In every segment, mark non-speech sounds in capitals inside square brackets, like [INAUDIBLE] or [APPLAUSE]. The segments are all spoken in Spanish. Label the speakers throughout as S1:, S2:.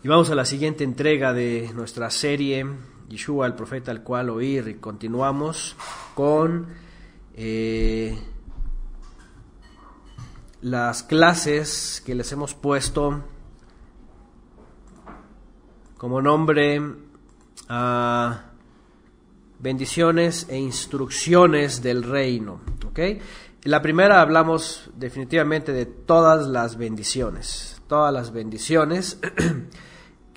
S1: Y vamos a la siguiente entrega de nuestra serie, Yeshua, el profeta al cual oír, y continuamos con eh, las clases que les hemos puesto como nombre a bendiciones e instrucciones del reino. ¿okay? La primera hablamos definitivamente de todas las bendiciones, todas las bendiciones. [CLEARS THROAT]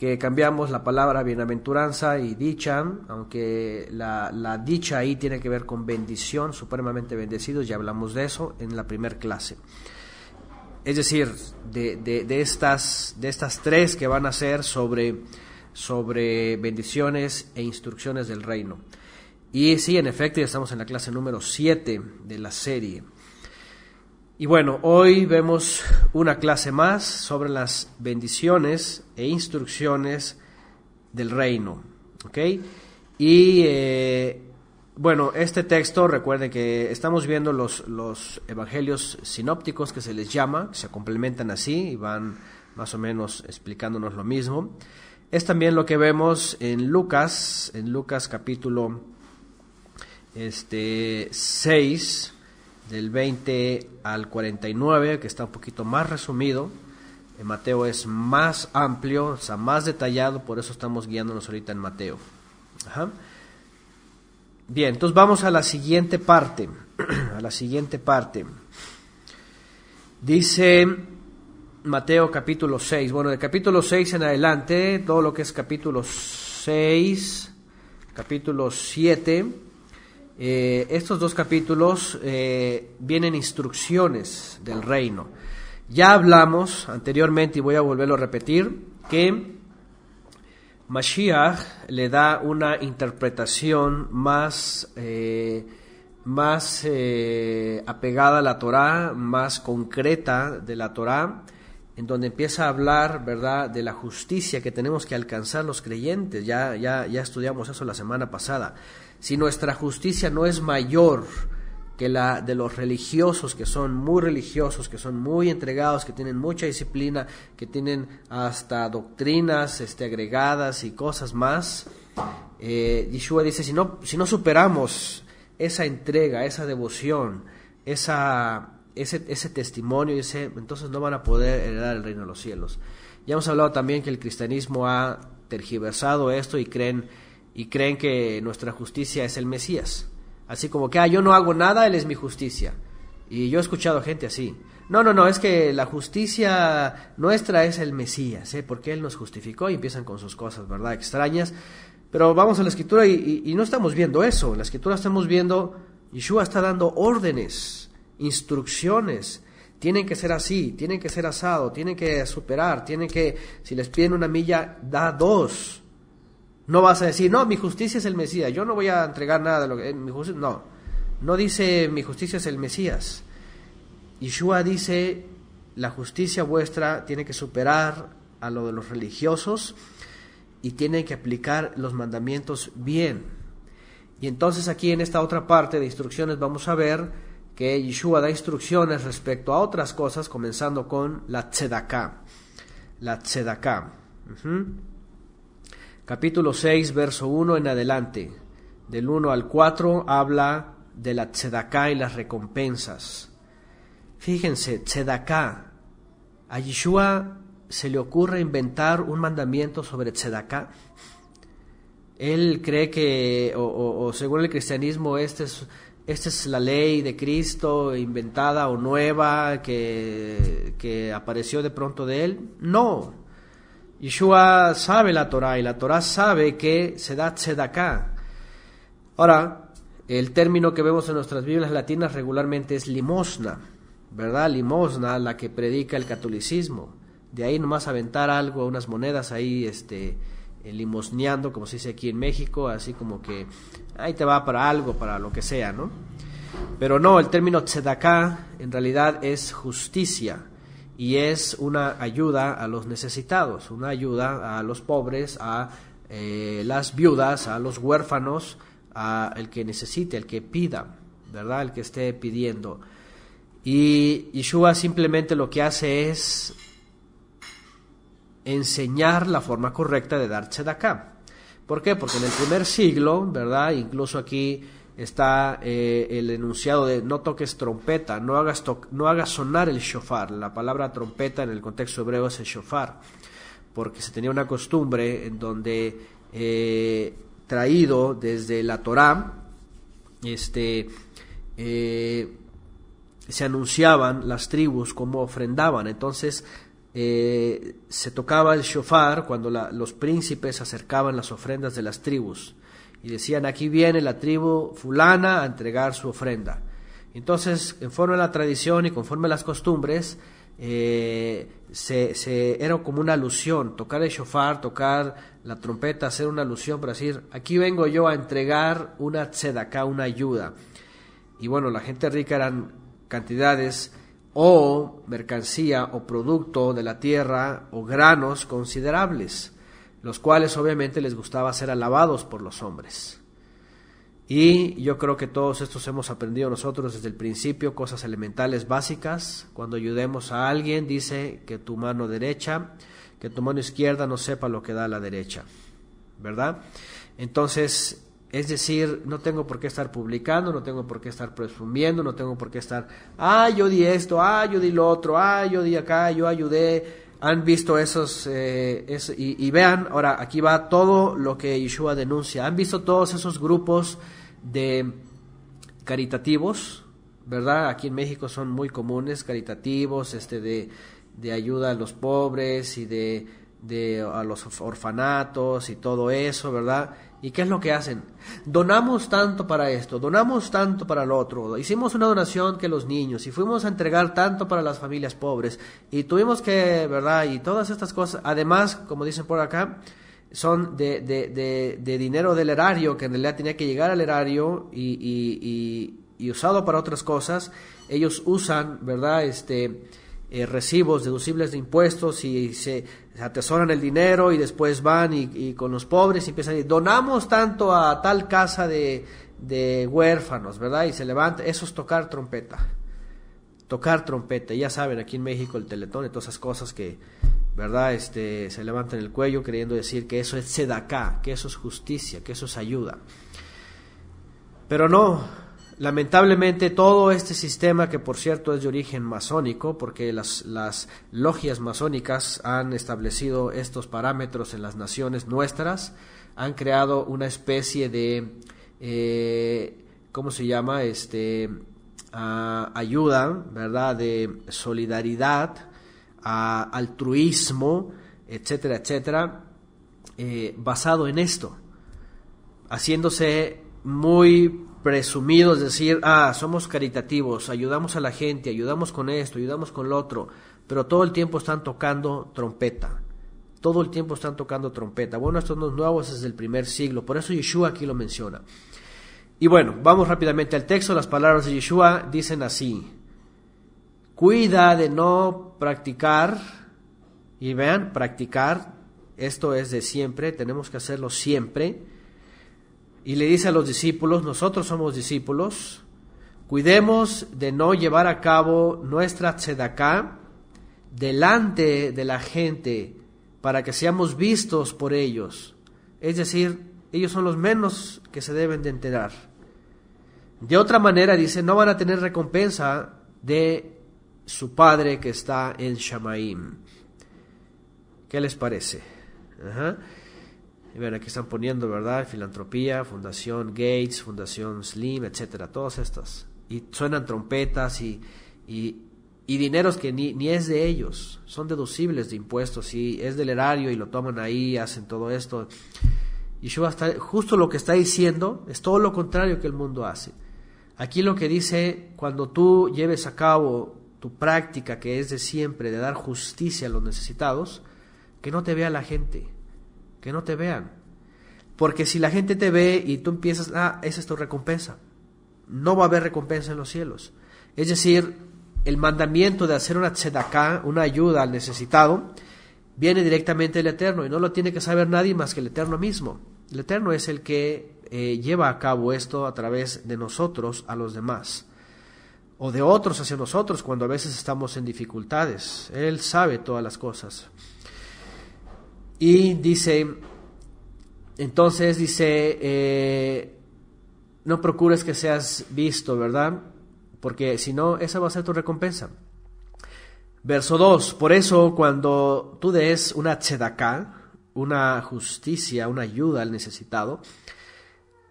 S1: que cambiamos la palabra bienaventuranza y dicha, aunque la, dicha ahí tiene que ver con bendición, supremamente bendecidos, ya hablamos de eso en la primera clase. Es decir, de, estas, de estas tres que van a ser sobre, sobre bendiciones e instrucciones del reino. Y sí, en efecto, ya estamos en la clase número 7 de la serie. Y bueno, hoy vemos una clase más sobre las bendiciones e instrucciones del reino. ¿Ok? Y eh, bueno, este texto, recuerden que estamos viendo los, los evangelios sinópticos que se les llama, se complementan así y van más o menos explicándonos lo mismo. Es también lo que vemos en Lucas, en Lucas capítulo este, 6 del 20 al 49, que está un poquito más resumido. En eh, Mateo es más amplio, o sea, más detallado, por eso estamos guiándonos ahorita en Mateo. Bien, entonces vamos a la siguiente parte, [CLEARS THROAT] a la siguiente parte. Dice Mateo capítulo 6. Bueno, de capítulo 6 en adelante, todo lo que es capítulo 6, capítulo 7 eh, estos dos capítulos eh, vienen instrucciones del reino. Ya hablamos anteriormente, y voy a volverlo a repetir, que Mashiach le da una interpretación más, eh, más apegada a la Torá, más concreta de la Torá, en donde empieza a hablar, ¿verdad?, de la justicia que tenemos que alcanzar los creyentes. Ya, ya, ya estudiamos eso la semana pasada si nuestra justicia no es mayor que la de los religiosos, que son muy religiosos, que son muy entregados, que tienen mucha disciplina, que tienen hasta doctrinas este, agregadas y cosas más, eh, Yeshua dice, si no, si no superamos esa entrega, esa devoción, esa, ese, ese testimonio, ese, entonces no van a poder heredar el reino de los cielos. Ya hemos hablado también que el cristianismo ha tergiversado esto y creen y creen que nuestra justicia es el Mesías. Así como que, ah, yo no hago nada, Él es mi justicia. Y yo he escuchado gente así. No, no, no, es que la justicia nuestra es el Mesías, ¿eh? porque Él nos justificó y empiezan con sus cosas, ¿verdad? Extrañas. Pero vamos a la escritura y, y no estamos viendo eso. En la escritura estamos viendo, Yeshua está dando órdenes, instrucciones. Tienen que ser así, tienen que ser asado, tienen que superar, tienen que, si les piden una milla, da dos no vas a decir, no, mi justicia es el Mesías, yo no voy a entregar nada. De lo que, eh, mi justicia, no, no dice mi justicia es el Mesías. Yeshua dice, la justicia vuestra tiene que superar a lo de los religiosos y tiene que aplicar los mandamientos bien. Y entonces aquí en esta otra parte de instrucciones vamos a ver que Yeshua da instrucciones respecto a otras cosas, comenzando con la tzedaká. La tzedaká capítulo 6, verso 1 en adelante, del 1 al 4, habla de la tzedakah y las recompensas. Fíjense, tzedaká. A Yeshua se le ocurre inventar un mandamiento sobre tzedakah Él cree que, o, según el cristianismo, este es, esta es la ley de Cristo inventada o nueva que, que apareció de pronto de él. No, Yeshua sabe la Torah y la Torah sabe que se da tzedaká. Ahora, el término que vemos en nuestras Biblias latinas regularmente es limosna, ¿verdad? Limosna, la que predica el catolicismo. De ahí nomás aventar algo, unas monedas ahí, este, eh, limosneando, como se dice aquí en México, así como que ahí te va para algo, para lo que sea, ¿no? Pero no, el término tzedaká en realidad es justicia y es una ayuda a los necesitados, una ayuda a los pobres, a eh, las viudas, a los huérfanos, a el que necesite, el que pida, ¿verdad? El que esté pidiendo. Y Yeshua simplemente lo que hace es enseñar la forma correcta de dar acá. ¿Por qué? Porque en el primer siglo, ¿verdad? Incluso aquí está eh, el enunciado de no toques trompeta, no hagas, no sonar el shofar. La palabra trompeta en el contexto hebreo es el shofar, porque se tenía una costumbre en donde, eh, traído desde la Torá, este, eh, se anunciaban las tribus como ofrendaban. Entonces, se tocaba el shofar cuando los príncipes acercaban las ofrendas de las tribus y decían, aquí viene la tribu fulana a entregar su ofrenda. Entonces, conforme a la tradición y conforme a las costumbres, eh, se, era como una alusión, tocar el shofar, tocar la trompeta, hacer una alusión para decir, aquí vengo yo a entregar una tzedaká, una ayuda. Y bueno, la gente rica eran cantidades o mercancía o producto de la tierra o granos considerables los cuales obviamente les gustaba ser alabados por los hombres. Y yo creo que todos estos hemos aprendido nosotros desde el principio cosas elementales básicas. Cuando ayudemos a alguien, dice que tu mano derecha, que tu mano izquierda no sepa lo que da a la derecha. ¿Verdad? Entonces, es decir, no tengo por qué estar publicando, no tengo por qué estar presumiendo, no tengo por qué estar, ah, yo di esto, ah, yo di lo otro, ah, yo di acá, yo ayudé, han visto esos eh, y, vean, ahora aquí va todo lo que Yeshua denuncia. Han visto todos esos grupos de caritativos, ¿verdad? Aquí en México son muy comunes, caritativos, este de, de ayuda a los pobres y de, de a los orfanatos y todo eso, ¿verdad? ¿Y qué es lo que hacen? Donamos tanto para esto, donamos tanto para lo otro, hicimos una donación que los niños y fuimos a entregar tanto para las familias pobres y tuvimos que, ¿verdad? Y todas estas cosas, además, como dicen por acá, son de, dinero del erario, que en realidad tenía que llegar al erario y, y usado para otras cosas, ellos usan, ¿verdad? Este, eh, recibos deducibles de impuestos y se atesoran el dinero y después van y, con los pobres y empiezan a donamos tanto a tal casa de, huérfanos, ¿verdad? Y se levanta, eso es tocar trompeta, tocar trompeta, ya saben, aquí en México el teletón y todas esas cosas que, ¿verdad? Este, se levantan el cuello queriendo decir que eso es sedacá, que eso es justicia, que eso es ayuda. Pero no, Lamentablemente todo este sistema, que por cierto es de origen masónico, porque las, logias masónicas han establecido estos parámetros en las naciones nuestras, han creado una especie de, eh, ¿cómo se llama? Este, ah, ayuda, ¿verdad? De solidaridad, altruismo, etcétera, etcétera, eh, basado en esto, haciéndose muy presumidos, decir, ah, somos caritativos, ayudamos a la gente, ayudamos con esto, ayudamos con lo otro, pero todo el tiempo están tocando trompeta. Todo el tiempo están tocando trompeta. Bueno, estos no nuevos es el primer siglo, por eso Yeshua aquí lo menciona. Y bueno, vamos rápidamente al texto. Las palabras de Yeshua dicen así: Cuida de no practicar, y vean, practicar, esto es de siempre, tenemos que hacerlo siempre y le dice a los discípulos, nosotros somos discípulos, cuidemos de no llevar a cabo nuestra tzedaká delante de la gente para que seamos vistos por ellos. Es decir, ellos son los menos que se deben de enterar. De otra manera, dice, no van a tener recompensa de su padre que está en Shamaim. ¿Qué les parece? aquí están poniendo, ¿verdad? Filantropía, Fundación Gates, Fundación Slim, etcétera, todas estas. Y suenan trompetas y, y, dineros que ni, es de ellos, son deducibles de impuestos y es del erario y lo toman ahí, hacen todo esto. Yeshua está, justo lo que está diciendo es todo lo contrario que el mundo hace. Aquí lo que dice, cuando tú lleves a cabo tu práctica que es de siempre, de dar justicia a los necesitados, que no te vea la gente, que no te vean. Porque si la gente te ve y tú empiezas, ah, esa es tu recompensa. No va a haber recompensa en los cielos. Es decir, el mandamiento de hacer una tzedaká, una ayuda al necesitado, viene directamente del Eterno y no lo tiene que saber nadie más que el Eterno mismo. El Eterno es el que eh, lleva a cabo esto a través de nosotros a los demás o de otros hacia nosotros cuando a veces estamos en dificultades. Él sabe todas las cosas. Y dice, entonces dice, eh, no procures que seas visto, ¿verdad? Porque si no, esa va a ser tu recompensa. Verso 2, por eso cuando tú des una tzedaká, una justicia, una ayuda al necesitado,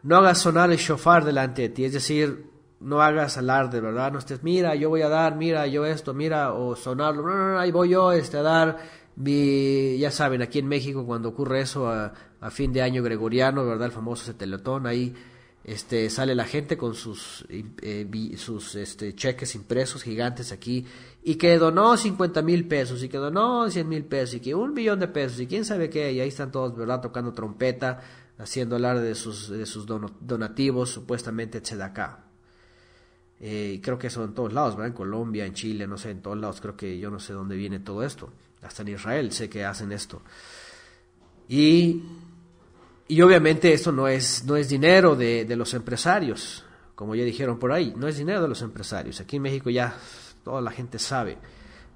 S1: no hagas sonar el shofar delante de ti, es decir, no hagas alarde, ¿verdad? No estés, mira, yo voy a dar, mira, yo esto, mira, o sonarlo, no, no, no, ahí voy yo este, a dar, ya saben, aquí en México cuando ocurre eso a, fin de año gregoriano, ¿verdad? El famoso teletón ahí este, sale la gente con sus, eh, sus este, cheques impresos gigantes aquí y que donó 50 mil pesos y que donó 100 mil pesos y que un millón de pesos y quién sabe qué, y ahí están todos, ¿verdad? Tocando trompeta, haciendo alarde de sus, donativos, supuestamente etc Eh, creo que eso en todos lados, En Colombia, en Chile, no sé, en todos lados, creo que yo no sé dónde viene todo esto. Hasta en Israel sé que hacen esto. Y, y obviamente esto no es, no es dinero de, de los empresarios, como ya dijeron por ahí, no es dinero de los empresarios. Aquí en México ya toda la gente sabe,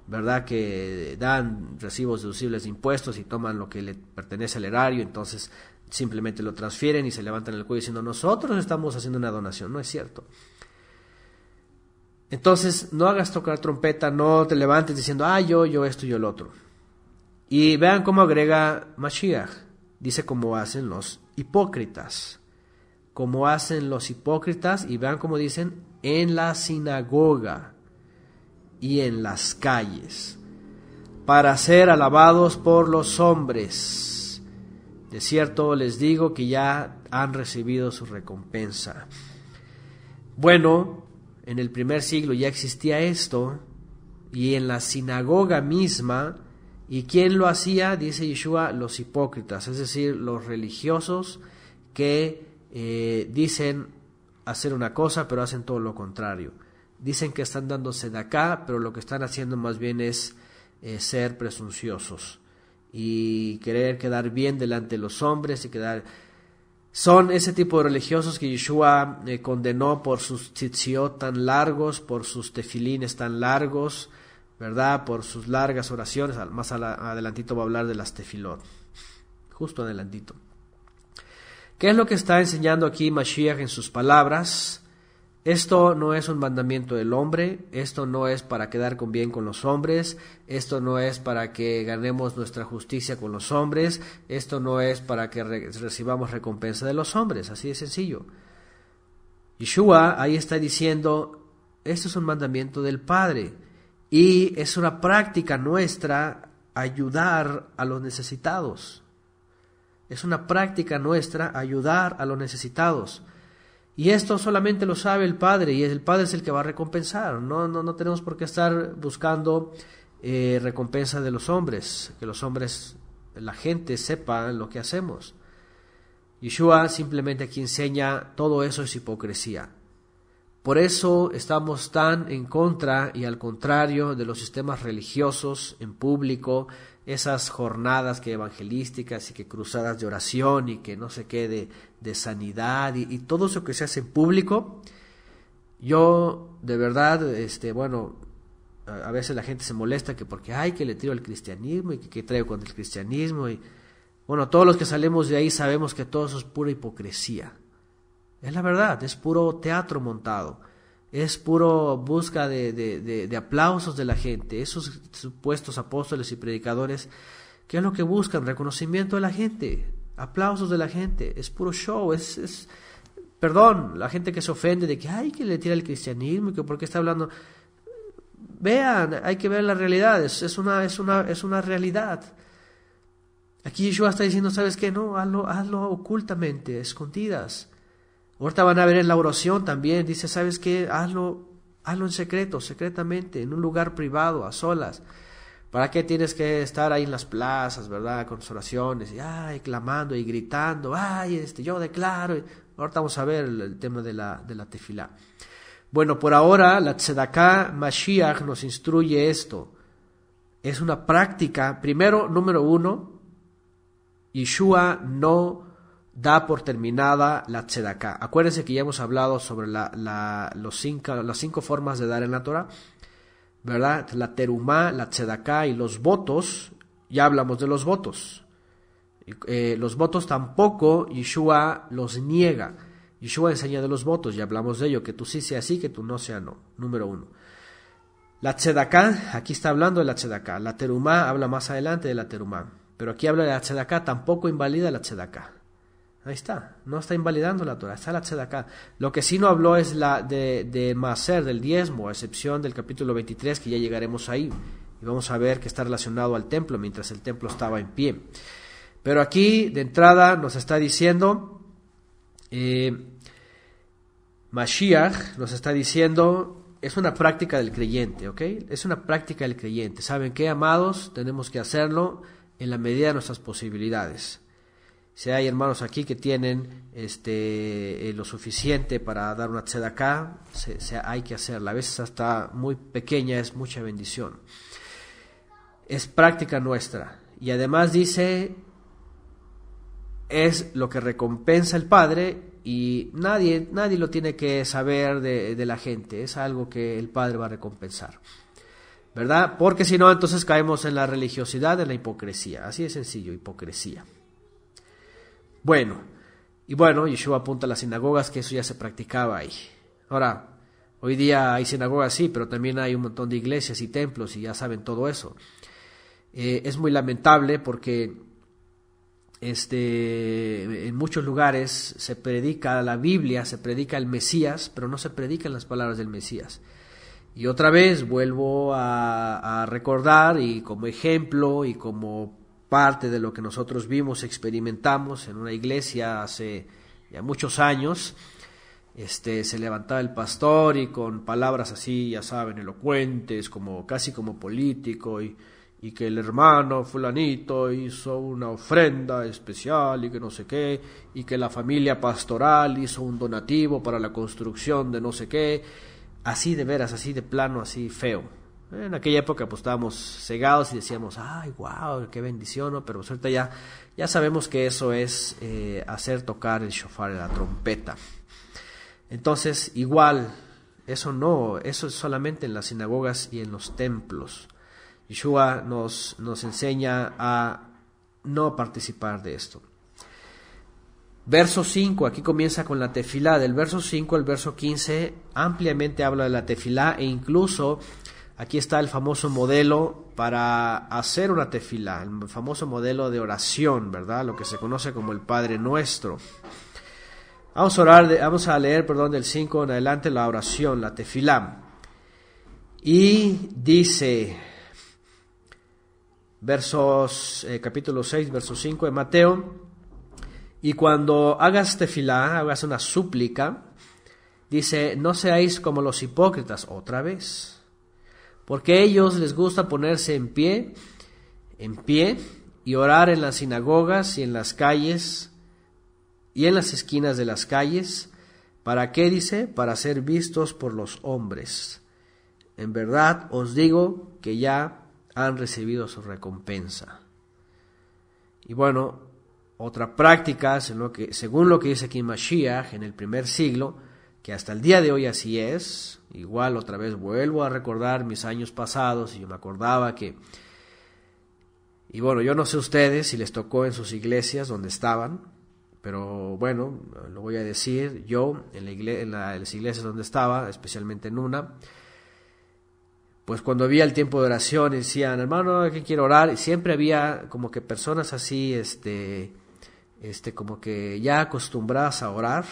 S1: ¿verdad? Que dan recibos deducibles de impuestos y toman lo que le pertenece al erario, entonces simplemente lo transfieren y se levantan el cuello diciendo nosotros estamos haciendo una donación. No es cierto. Entonces, no hagas tocar trompeta, no te levantes diciendo, ah, yo, yo esto, yo el otro. Y vean cómo agrega Mashiach. Dice cómo hacen los hipócritas. Como hacen los hipócritas, y vean cómo dicen, en la sinagoga y en las calles, para ser alabados por los hombres. De cierto les digo que ya han recibido su recompensa. Bueno, en el primer siglo ya existía esto, y en la sinagoga misma, ¿y quién lo hacía? Dice Yeshua, los hipócritas, es decir, los religiosos que eh, dicen hacer una cosa, pero hacen todo lo contrario. Dicen que están dándose de acá, pero lo que están haciendo más bien es eh, ser presunciosos y querer quedar bien delante de los hombres y quedar son ese tipo de religiosos que Yeshua eh, condenó por sus tzitziot tan largos, por sus tefilines tan largos, ¿verdad? Por sus largas oraciones. Más adelantito va a hablar de las tefilot. Justo adelantito. ¿Qué es lo que está enseñando aquí Mashiach en sus palabras? Esto no es un mandamiento del hombre, esto no es para quedar con bien con los hombres, esto no es para que ganemos nuestra justicia con los hombres, esto no es para que recibamos recompensa de los hombres, así de sencillo. Yeshua ahí está diciendo, esto es un mandamiento del Padre y es una práctica nuestra ayudar a los necesitados. Es una práctica nuestra ayudar a los necesitados. Y esto solamente lo sabe el Padre y el Padre es el que va a recompensar. No, no, no tenemos por qué estar buscando eh, recompensa de los hombres, que los hombres, la gente sepa lo que hacemos. Yeshua simplemente aquí enseña todo eso es hipocresía. Por eso estamos tan en contra y al contrario de los sistemas religiosos en público, esas jornadas que evangelísticas y que cruzadas de oración y que no sé qué de, sanidad y, todo eso que se hace en público. Yo de verdad, este, bueno, a, veces la gente se molesta que porque, hay que le tiro al cristianismo y que, que traigo contra el cristianismo y, bueno, todos los que salimos de ahí sabemos que todo eso es pura hipocresía. Es la verdad, es puro teatro montado es puro busca de, de, de, aplausos de la gente, esos supuestos apóstoles y predicadores, ¿qué es lo que buscan? Reconocimiento de la gente, aplausos de la gente, es puro show, es, es perdón, la gente que se ofende de que, hay que le tira el cristianismo, y que por qué está hablando, vean, hay que ver la realidad, es, una, es, una, es una realidad. Aquí Yeshua está diciendo, ¿sabes qué? No, hazlo, hazlo ocultamente, escondidas. Ahorita van a ver en la oración también, dice, ¿sabes qué? Hazlo, hazlo en secreto, secretamente, en un lugar privado, a solas. ¿Para qué tienes que estar ahí en las plazas, verdad? Con oraciones, y, ay, clamando y gritando, ay, este, yo declaro. Ahorita vamos a ver el, tema de la, de la tefilá. Bueno, por ahora, la Tzedakah Mashiach nos instruye esto. Es una práctica, primero, número uno, Yeshua no da por terminada la tzedaká. Acuérdense que ya hemos hablado sobre los cinco, las cinco formas de dar en la Torah, ¿verdad? La terumá, la tzedaká y los votos. Ya hablamos de los votos. Eh, los votos tampoco Yeshua los niega. Yeshua enseña de los votos, ya hablamos de ello, que tú sí sea así, que tú no sea no. Número uno. La tzedaká, aquí está hablando de la tzedaká. La terumá habla más adelante de la terumá. Pero aquí habla de la tzedaká, tampoco invalida la tzedaká. Ahí está, no está invalidando la Torah, está la acá. Lo que sí no habló es la de, Maser, del diezmo, a excepción del capítulo 23, que ya llegaremos ahí. Y vamos a ver que está relacionado al templo, mientras el templo estaba en pie. Pero aquí, de entrada, nos está diciendo, eh, Mashiach nos está diciendo, es una práctica del creyente, ¿ok? Es una práctica del creyente. ¿Saben qué, amados? Tenemos que hacerlo en la medida de nuestras posibilidades si hay hermanos aquí que tienen este, eh, lo suficiente para dar una sed acá se, hay que hacerla. A veces hasta muy pequeña es mucha bendición. Es práctica nuestra. Y además dice, es lo que recompensa el Padre y nadie, nadie lo tiene que saber de, de la gente. Es algo que el Padre va a recompensar. ¿Verdad? Porque si no, entonces caemos en la religiosidad, en la hipocresía. Así de sencillo, hipocresía. Bueno, y bueno, Yeshua apunta a las sinagogas, que eso ya se practicaba ahí. Ahora, hoy día hay sinagogas, sí, pero también hay un montón de iglesias y templos y ya saben todo eso. Eh, es muy lamentable porque este, en muchos lugares se predica la Biblia, se predica el Mesías, pero no se predican las palabras del Mesías. Y otra vez vuelvo a recordar y como ejemplo y como parte de lo que nosotros vimos, experimentamos en una iglesia hace ya muchos años. Este, se levantaba el pastor y con palabras así, ya saben, elocuentes, como casi como político y, y que el hermano fulanito hizo una ofrenda especial y que no sé qué, y que la familia pastoral hizo un donativo para la construcción de no sé qué, así de veras, así de plano, así feo. En aquella época pues estábamos cegados y decíamos, ay, wow, qué bendición, Pero suerte pues, ya, ya sabemos que eso es eh, hacer tocar el shofar, la trompeta. Entonces, igual, eso no, eso es solamente en las sinagogas y en los templos. Yeshua nos, nos enseña a no participar de esto. Verso 5, aquí comienza con la tefilá. Del verso 5 al verso 15 ampliamente habla de la tefilá e incluso Aquí está el famoso modelo para hacer una tefila, el famoso modelo de oración, ¿verdad? Lo que se conoce como el Padre Nuestro. Vamos a, orar vamos a leer, perdón, del 5 en adelante la oración, la tefilá. Y dice, versos, eh, capítulo 6, verso 5 de Mateo, y cuando hagas tefilá, hagas una súplica, dice, no seáis como los hipócritas otra vez porque ellos les gusta ponerse en pie, en pie y orar en las sinagogas y en las calles y en las esquinas de las calles. ¿Para qué dice? Para ser vistos por los hombres. En verdad os digo que ya han recibido su recompensa. Y bueno, otra práctica, según lo que dice aquí Mashiach en el primer siglo, que hasta el día de hoy así es. Igual otra vez vuelvo a recordar mis años pasados y yo me acordaba que... Y bueno, yo no sé ustedes si les tocó en sus iglesias donde estaban, pero bueno, lo voy a decir, yo en, la en, las iglesias donde estaba, especialmente en una, pues cuando había el tiempo de oración decían, hermano, ¿qué quiero orar, y siempre había como que personas así, este, este, como que ya acostumbradas a orar,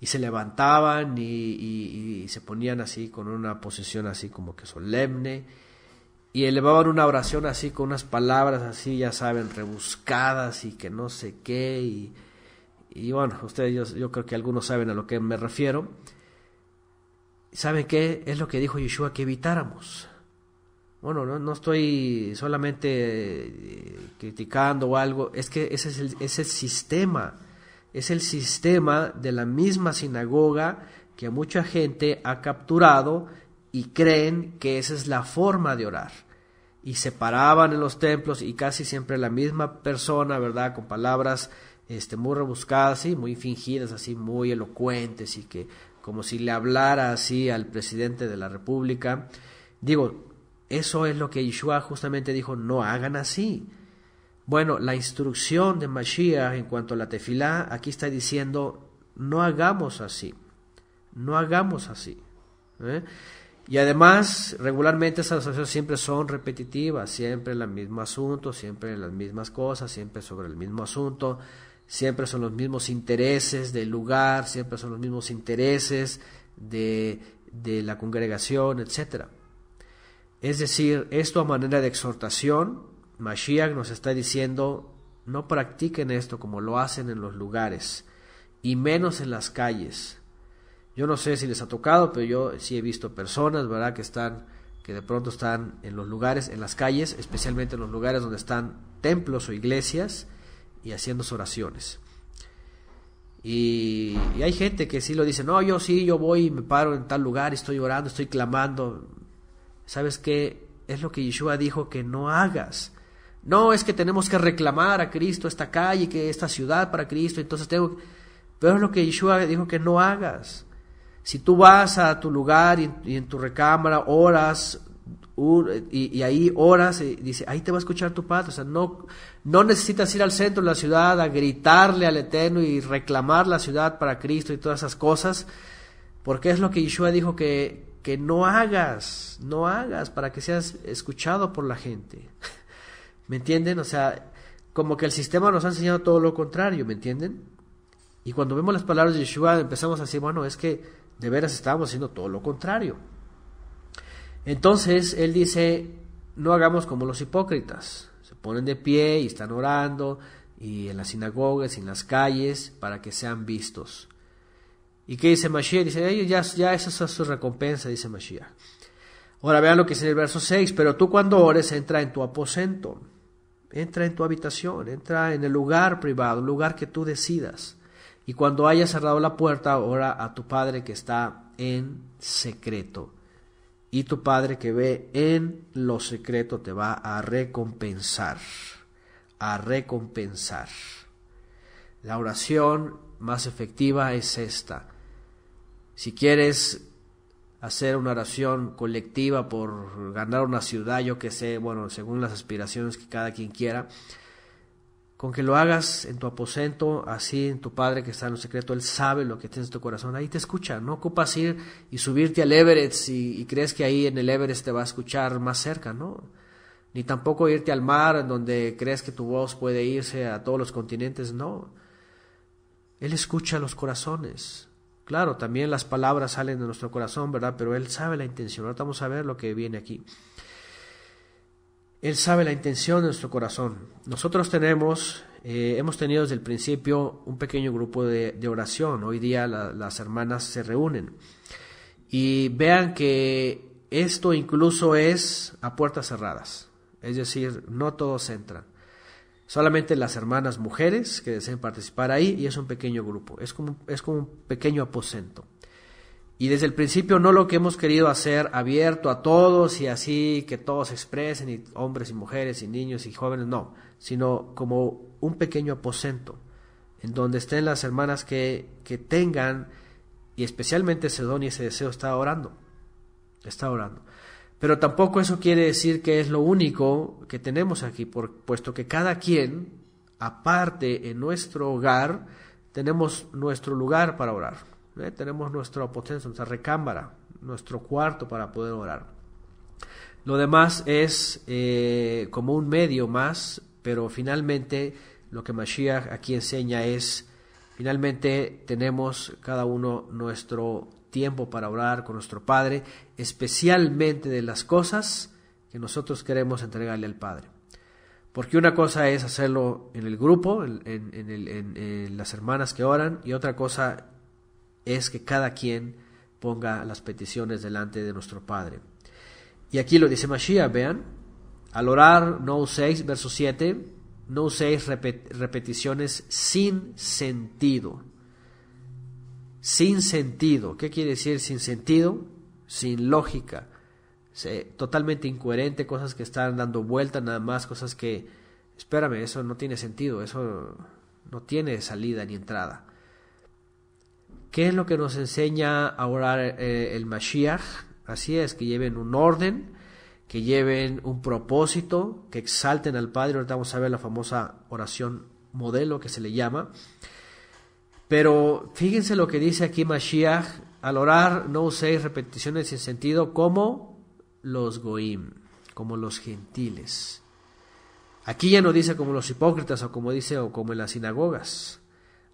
S1: y se levantaban y, se ponían así con una posición así como que solemne y elevaban una oración así con unas palabras así, ya saben, rebuscadas y que no sé qué y, bueno, ustedes yo, creo que algunos saben a lo que me refiero. ¿Saben qué es lo que dijo Yeshua que evitáramos? Bueno, no, estoy solamente eh, criticando o algo, es que ese es el, es el sistema es el sistema de la misma sinagoga que mucha gente ha capturado y creen que esa es la forma de orar. Y se paraban en los templos y casi siempre la misma persona, ¿verdad? Con palabras este, muy rebuscadas y muy fingidas, así muy elocuentes y que como si le hablara así al presidente de la República. Digo, eso es lo que Yeshua justamente dijo, no hagan así. Bueno, la instrucción de Mashiach en cuanto a la tefilá, aquí está diciendo, no hagamos así, no hagamos así. ¿eh? Y además, regularmente esas asociaciones siempre son repetitivas, siempre el mismo asunto, siempre las mismas cosas, siempre sobre el mismo asunto, siempre son los mismos intereses del lugar, siempre son los mismos intereses de, de la congregación, etc. Es decir, esto a manera de exhortación, Mashiach nos está diciendo, no practiquen esto como lo hacen en los lugares, y menos en las calles. Yo no sé si les ha tocado, pero yo sí he visto personas, ¿verdad?, que están que de pronto están en los lugares, en las calles, especialmente en los lugares donde están templos o iglesias y haciendo oraciones. Y, y, hay gente que sí lo dice, no, yo sí, yo voy y me paro en tal lugar, estoy orando, estoy clamando. ¿Sabes qué? Es lo que Yeshua dijo que no hagas. No, es que tenemos que reclamar a Cristo esta calle, que esta ciudad para Cristo, entonces tengo... Pero es lo que Yeshua dijo que no hagas. Si tú vas a tu lugar y, en tu recámara oras, y, ahí oras, y eh, dice, ahí te va a escuchar tu Padre. O sea, no, no necesitas ir al centro de la ciudad a gritarle al Eterno y reclamar la ciudad para Cristo y todas esas cosas, porque es lo que Yeshua dijo que, que no hagas, no hagas para que seas escuchado por la gente. ¿Me entienden? O sea, como que el sistema nos ha enseñado todo lo contrario, ¿me entienden? Y cuando vemos las palabras de Yeshua empezamos a decir, bueno, es que de veras estábamos haciendo todo lo contrario. Entonces él dice, no hagamos como los hipócritas. Se ponen de pie y están orando, y en las sinagogas y en las calles, para que sean vistos. ¿Y qué dice Mashiach? Dice, ellos ya, ya esa es su recompensa, dice Mashiach. Ahora vean lo que dice en el verso 6, pero tú cuando ores entra en tu aposento Entra en tu habitación, entra en el lugar privado, lugar que tú decidas. Y cuando hayas cerrado la puerta, ora a tu Padre que está en secreto. Y tu Padre que ve en lo secreto te va a recompensar, a recompensar. La oración más efectiva es esta. Si quieres hacer una oración colectiva por ganar una ciudad, yo que sé, bueno, según las aspiraciones que cada quien quiera, con que lo hagas en tu aposento, así en tu Padre que está en los secreto, Él sabe lo que tienes en tu corazón, ahí te escucha, no ocupas ir y subirte al Everest y, crees que ahí en el Everest te va a escuchar más cerca, ¿no? Ni tampoco irte al mar en donde crees que tu voz puede irse a todos los continentes, no. Él escucha los corazones, Claro, también las palabras salen de nuestro corazón, ¿verdad? Pero Él sabe la intención. Ahora vamos a ver lo que viene aquí. Él sabe la intención de nuestro corazón. Nosotros tenemos, eh, hemos tenido desde el principio un pequeño grupo de, oración. Hoy día las hermanas se reúnen. Y vean que esto incluso es a puertas cerradas. Es decir, no todos entran. Solamente las hermanas mujeres que deseen participar ahí y es un pequeño grupo, es como, es como un pequeño aposento. Y desde el principio no lo que hemos querido hacer abierto a todos y así que todos se expresen, y hombres y mujeres y niños y jóvenes, no, sino como un pequeño aposento en donde estén las hermanas que, que tengan y especialmente Sedón y ese deseo está orando, está orando. Pero tampoco eso quiere decir que es lo único que tenemos aquí, puesto que cada quien, aparte en nuestro hogar, tenemos nuestro lugar para orar. ¿eh? Tenemos nuestra potencia, nuestra recámara, nuestro cuarto para poder orar. Lo demás es eh, como un medio más, pero finalmente lo que Mashiach aquí enseña es, finalmente tenemos cada uno nuestro tiempo para orar con nuestro Padre, especialmente de las cosas que nosotros queremos entregarle al Padre. Porque una cosa es hacerlo en el grupo, en, las hermanas que oran, y otra cosa es que cada quien ponga las peticiones delante de nuestro Padre. Y aquí lo dice Mashiach, vean, al orar no uséis, verso 7, no uséis repeticiones sin sentido sin sentido. ¿Qué quiere decir sin sentido? Sin lógica. Totalmente incoherente, cosas que están dando vueltas nada más, cosas que, espérame, eso no tiene sentido, eso no tiene salida ni entrada. ¿Qué es lo que nos enseña a orar eh, el Mashiach? Así es, que lleven un orden, que lleven un propósito, que exalten al Padre. Ahorita vamos a ver la famosa oración modelo que se le llama. Pero fíjense lo que dice aquí Mashiach, al orar no uséis repeticiones sin sentido como los goim, como los gentiles. Aquí ya no dice como los hipócritas o como dice o como en las sinagogas.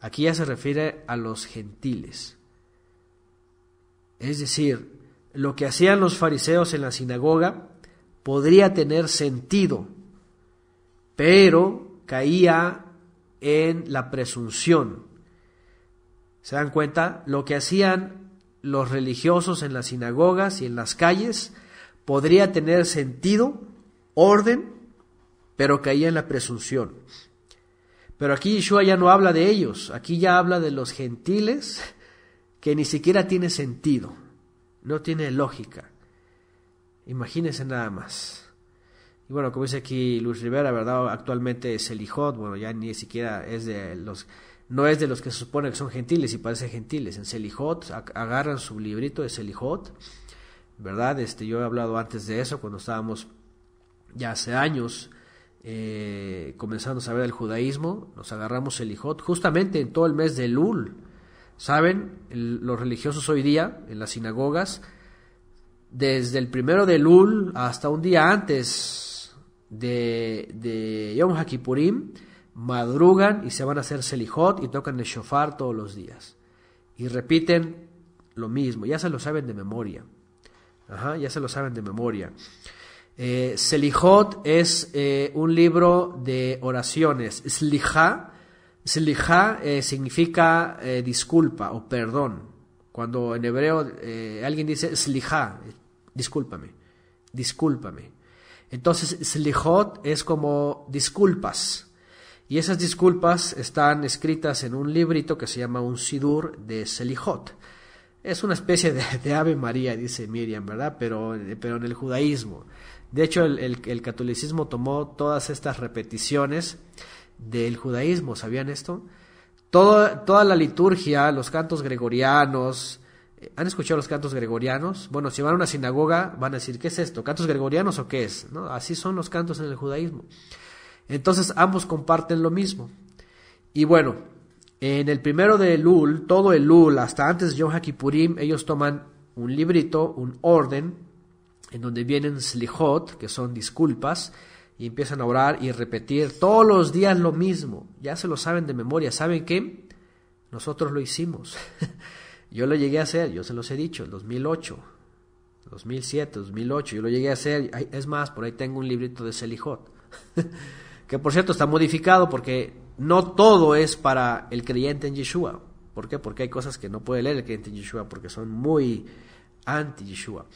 S1: Aquí ya se refiere a los gentiles. Es decir, lo que hacían los fariseos en la sinagoga podría tener sentido, pero caía en la presunción ¿Se dan cuenta? Lo que hacían los religiosos en las sinagogas y en las calles podría tener sentido, orden, pero caía en la presunción. Pero aquí Yeshua ya no habla de ellos, aquí ya habla de los gentiles que ni siquiera tiene sentido, no tiene lógica. Imagínense nada más. Y bueno, como dice aquí Luis Rivera, ¿verdad? Actualmente es el hijo bueno, ya ni siquiera es de los no es de los que se supone que son gentiles y parecen gentiles. En Selijot agarran su librito de Selijot, ¿verdad? Este, yo he hablado antes de eso cuando estábamos ya hace años eh, comenzando a saber el judaísmo, nos agarramos Selijot justamente en todo el mes de Lul. ¿Saben? los religiosos hoy día en las sinagogas, desde el primero de Lul hasta un día antes de, de Yom HaKippurim, madrugan y se van a hacer selijot y tocan el shofar todos los días. Y repiten lo mismo, ya se lo saben de memoria. ya se lo saben de memoria. Eh, selijot es eh, un libro de oraciones. Slijá, slijá eh, significa eh, disculpa o perdón. Cuando en hebreo alguien dice slijá, discúlpame, discúlpame. Entonces, slijot es como disculpas. Y esas disculpas están escritas en un librito que se llama un sidur de Selijot. Es una especie de, Ave María, dice Miriam, ¿verdad? Pero, pero en el judaísmo. De hecho, el, catolicismo tomó todas estas repeticiones del judaísmo, ¿sabían esto? toda la liturgia, los cantos gregorianos, eh, ¿han escuchado los cantos gregorianos? Bueno, si van a una sinagoga van a decir, ¿qué es esto? ¿Cantos gregorianos o qué es? ¿No? Así son los cantos en el judaísmo. Entonces ambos comparten lo mismo. Y bueno, en el primero de Lul todo el Lul hasta antes de Yom HaKippurim ellos toman un librito, un orden, en donde vienen slihot, que son disculpas, y empiezan a orar y repetir todos los días lo mismo. Ya se lo saben de memoria, saben que nosotros lo hicimos. [LAUGHS] yo lo llegué a hacer, yo se los he dicho, en 2008, 2007, 2008, yo lo llegué a hacer. Es más, por ahí tengo un librito de slihot. [LAUGHS] que por cierto está modificado porque no todo es para el creyente en Yeshua. ¿Por qué? Porque hay cosas que no puede leer el creyente en Yeshua porque son muy anti-Yeshua.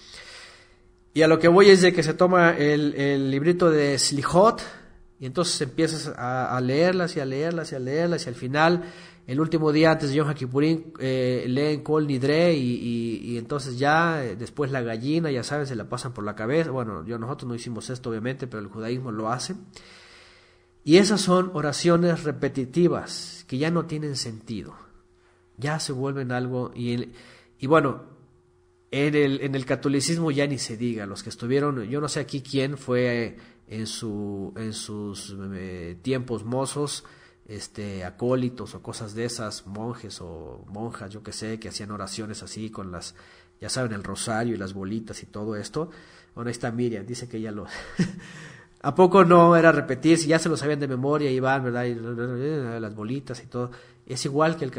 S1: Y a lo que voy es de que se toma el, librito de Slihot y entonces empiezas a, leerlas y a leerlas y a leerlas y al final, el último día antes de Yom Hakipurín, eh, leen Kol Nidre y, entonces ya eh, después la gallina, ya saben, se la pasan por la cabeza. Bueno, yo nosotros no hicimos esto obviamente, pero el judaísmo lo hace. Y esas son oraciones repetitivas que ya no tienen sentido. Ya se vuelven algo y, bueno, en el, en el, catolicismo ya ni se diga, los que estuvieron, yo no sé aquí quién fue en, su, en sus eh, tiempos mozos, este, acólitos o cosas de esas, monjes o monjas, yo que sé, que hacían oraciones así con las, ya saben, el rosario y las bolitas y todo esto. Bueno, ahí está Miriam, dice que ella lo, [LAUGHS] ¿A poco no era repetir? Si ya se lo sabían de memoria iban, ¿verdad? las bolitas y todo. Es igual que el,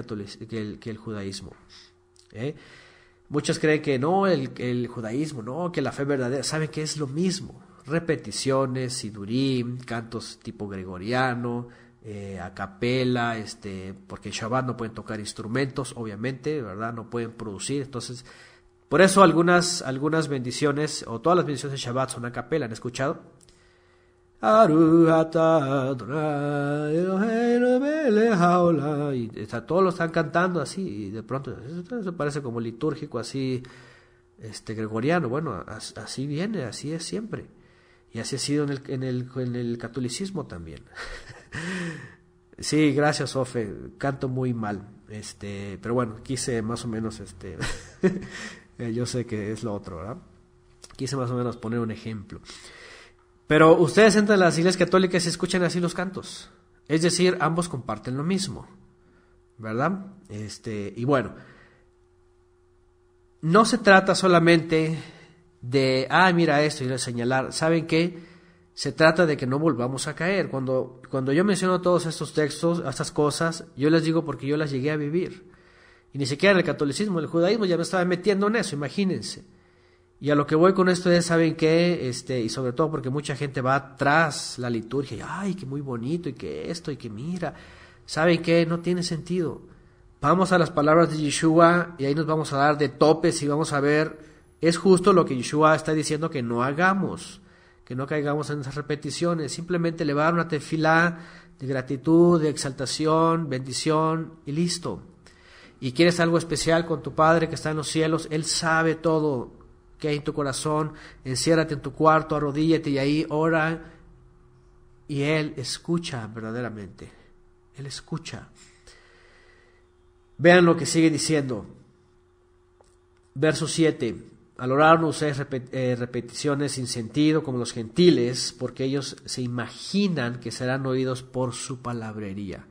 S1: que el, judaísmo. ¿eh? Muchos creen que no, el, judaísmo, no, que la fe verdadera. Saben que es lo mismo. Repeticiones, sidurim, cantos tipo gregoriano, eh, a capela, este, porque en Shabbat no pueden tocar instrumentos, obviamente, ¿verdad? No pueden producir. Entonces, por eso algunas, algunas bendiciones, o todas las bendiciones de Shabbat son a capela, ¿han escuchado? Está, todos lo están cantando así y de pronto eso parece como litúrgico así este gregoriano bueno así viene así es siempre y así ha sido en el, catolicismo también [LAUGHS] sí gracias Sofe canto muy mal este pero bueno quise más o menos este [LAUGHS] eh, yo sé que es lo otro ¿verdad? quise más o menos poner un ejemplo pero ustedes entran a las iglesias católicas y escuchan así los cantos. Es decir, ambos comparten lo mismo. ¿Verdad? Este, y bueno, no se trata solamente de, ah, mira esto, y señalar. ¿Saben qué? Se trata de que no volvamos a caer. Cuando, cuando yo menciono todos estos textos, estas cosas, yo les digo porque yo las llegué a vivir. Y ni siquiera en el catolicismo, en el judaísmo ya me estaba metiendo en eso, imagínense. Y a lo que voy con esto es, ¿saben qué? Este, y sobre todo porque mucha gente va atrás la liturgia, y, ay, que muy bonito, y que esto, y que mira. ¿Saben qué? No tiene sentido. Vamos a las palabras de Yeshua y ahí nos vamos a dar de topes y vamos a ver, es justo lo que Yeshua está diciendo que no hagamos, que no caigamos en esas repeticiones, simplemente le va a dar una tefilá de gratitud, de exaltación, bendición y listo. Y quieres algo especial con tu Padre que está en los cielos, Él sabe todo, que hay en tu corazón, enciérrate en tu cuarto, arrodíllate y ahí ora. Y Él escucha verdaderamente. Él escucha. Vean lo que sigue diciendo. Verso 7. Al orar no uséis eh, repeticiones sin sentido como los gentiles, porque ellos se imaginan que serán oídos por su palabrería.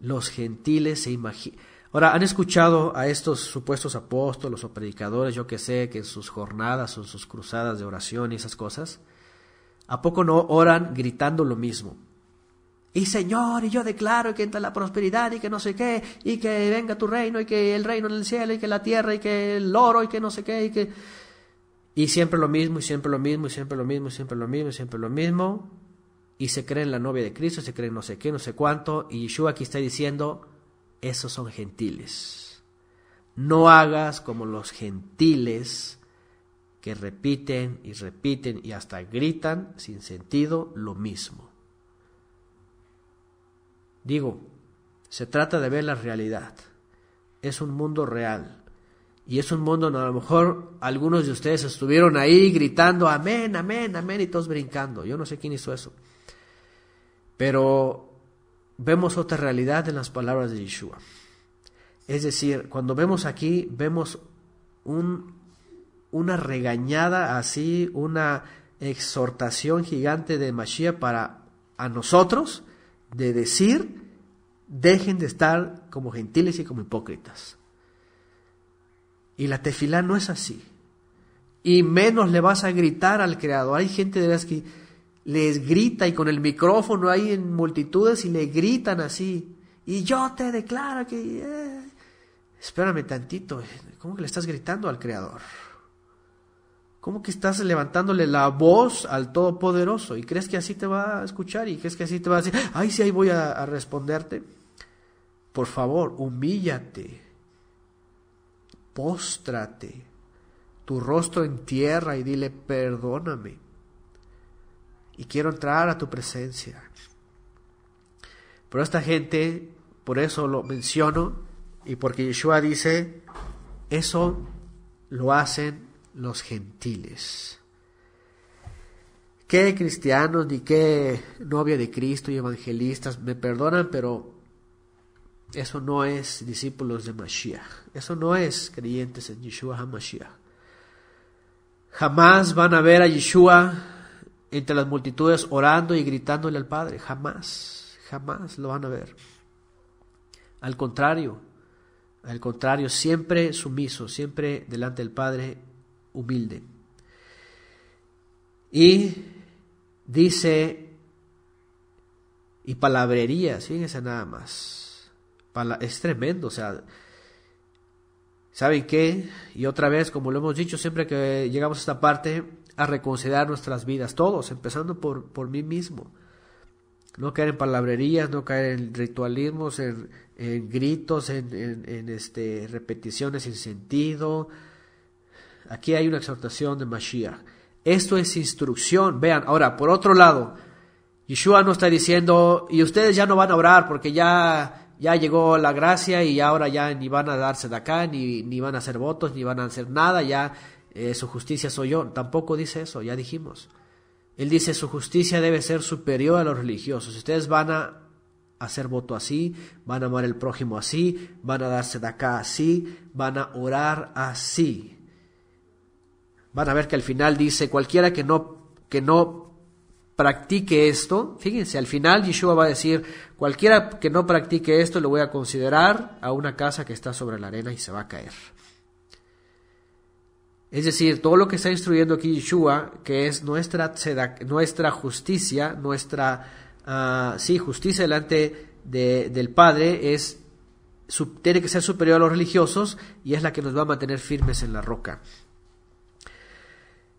S1: Los gentiles se imaginan Ahora, han escuchado a estos supuestos apóstoles o predicadores, yo que sé, que en sus jornadas o en sus cruzadas de oración y esas cosas, ¿a poco no oran gritando lo mismo? Y Señor, y yo declaro que entra la prosperidad y que no sé qué, y que venga tu reino, y que el reino en el cielo, y que la tierra, y que el oro, y que no sé qué, y que... Y siempre lo mismo, y siempre lo mismo, y siempre lo mismo, y siempre lo mismo, y siempre lo mismo. Y se cree en la novia de Cristo, se cree en no sé qué, no sé cuánto. Y Yeshua aquí está diciendo, esos son gentiles. No hagas como los gentiles que repiten y repiten y hasta gritan sin sentido lo mismo. Digo, se trata de ver la realidad. Es un mundo real. Y es un mundo donde a lo mejor algunos de ustedes estuvieron ahí gritando amén, amén, amén y todos brincando. Yo no sé quién hizo eso. Pero vemos otra realidad en las palabras de Yeshua. Es decir, cuando vemos aquí, vemos una regañada así, una exhortación gigante de Mashiach para a nosotros de decir, dejen de estar como gentiles y como hipócritas. Y la tefilá no es así. Y menos le vas a gritar al Creador. Hay gente de las que les grita y con el micrófono hay en multitudes y le gritan así. Y yo te declaro que... Eh, espérame tantito, eh, ¿cómo que le estás gritando al Creador? ¿Cómo que estás levantándole la voz al Todopoderoso y crees que así te va a escuchar y crees que así te va a decir, ay, sí, ahí voy a, responderte? Por favor, humíllate, póstrate, tu rostro en tierra y dile, perdóname y quiero entrar a tu presencia. Pero esta gente, por eso lo menciono y porque Yeshua dice, eso lo hacen los gentiles. ¿Qué cristianos ni qué novia de Cristo y evangelistas me perdonan, pero eso no es discípulos de Mashiach. Eso no es creyentes en Yeshua Mashiach. Jamás van a ver a Yeshua entre las multitudes orando y gritándole al Padre. Jamás, jamás lo van a ver. Al contrario, al contrario, siempre sumiso, siempre delante del Padre humilde. Y dice, y palabrerías, fíjense nada más. es tremendo, o sea, ¿saben qué? Y otra vez, como lo hemos dicho, siempre que llegamos a esta parte, a reconsiderar nuestras vidas, todos, empezando por, por mí mismo. No caer en palabrerías, no caer en ritualismos, en, gritos, en, este, repeticiones sin sentido. Aquí hay una exhortación de Mashiach. Esto es instrucción. Vean, ahora, por otro lado, Yeshua no está diciendo, y ustedes ya no van a orar porque ya, ya llegó la gracia y ahora ya ni van a darse de acá, ni, ni van a hacer votos, ni van a hacer nada, ya eh, su justicia soy yo. Tampoco dice eso, ya dijimos. Él dice, su justicia debe ser superior a los religiosos. ustedes van a hacer voto así, van a amar el prójimo así, van a darse de acá así, van a orar así. Van a ver que al final dice, cualquiera que no, que no practique esto, fíjense, al final Yeshua va a decir, cualquiera que no practique esto lo voy a considerar a una casa que está sobre la arena y se va a caer. Es decir, todo lo que está instruyendo aquí Yeshua, que es nuestra, nuestra justicia, nuestra ah, sí, justicia delante del Padre, es, tiene que ser superior a los religiosos y es la que nos va a mantener firmes en la roca.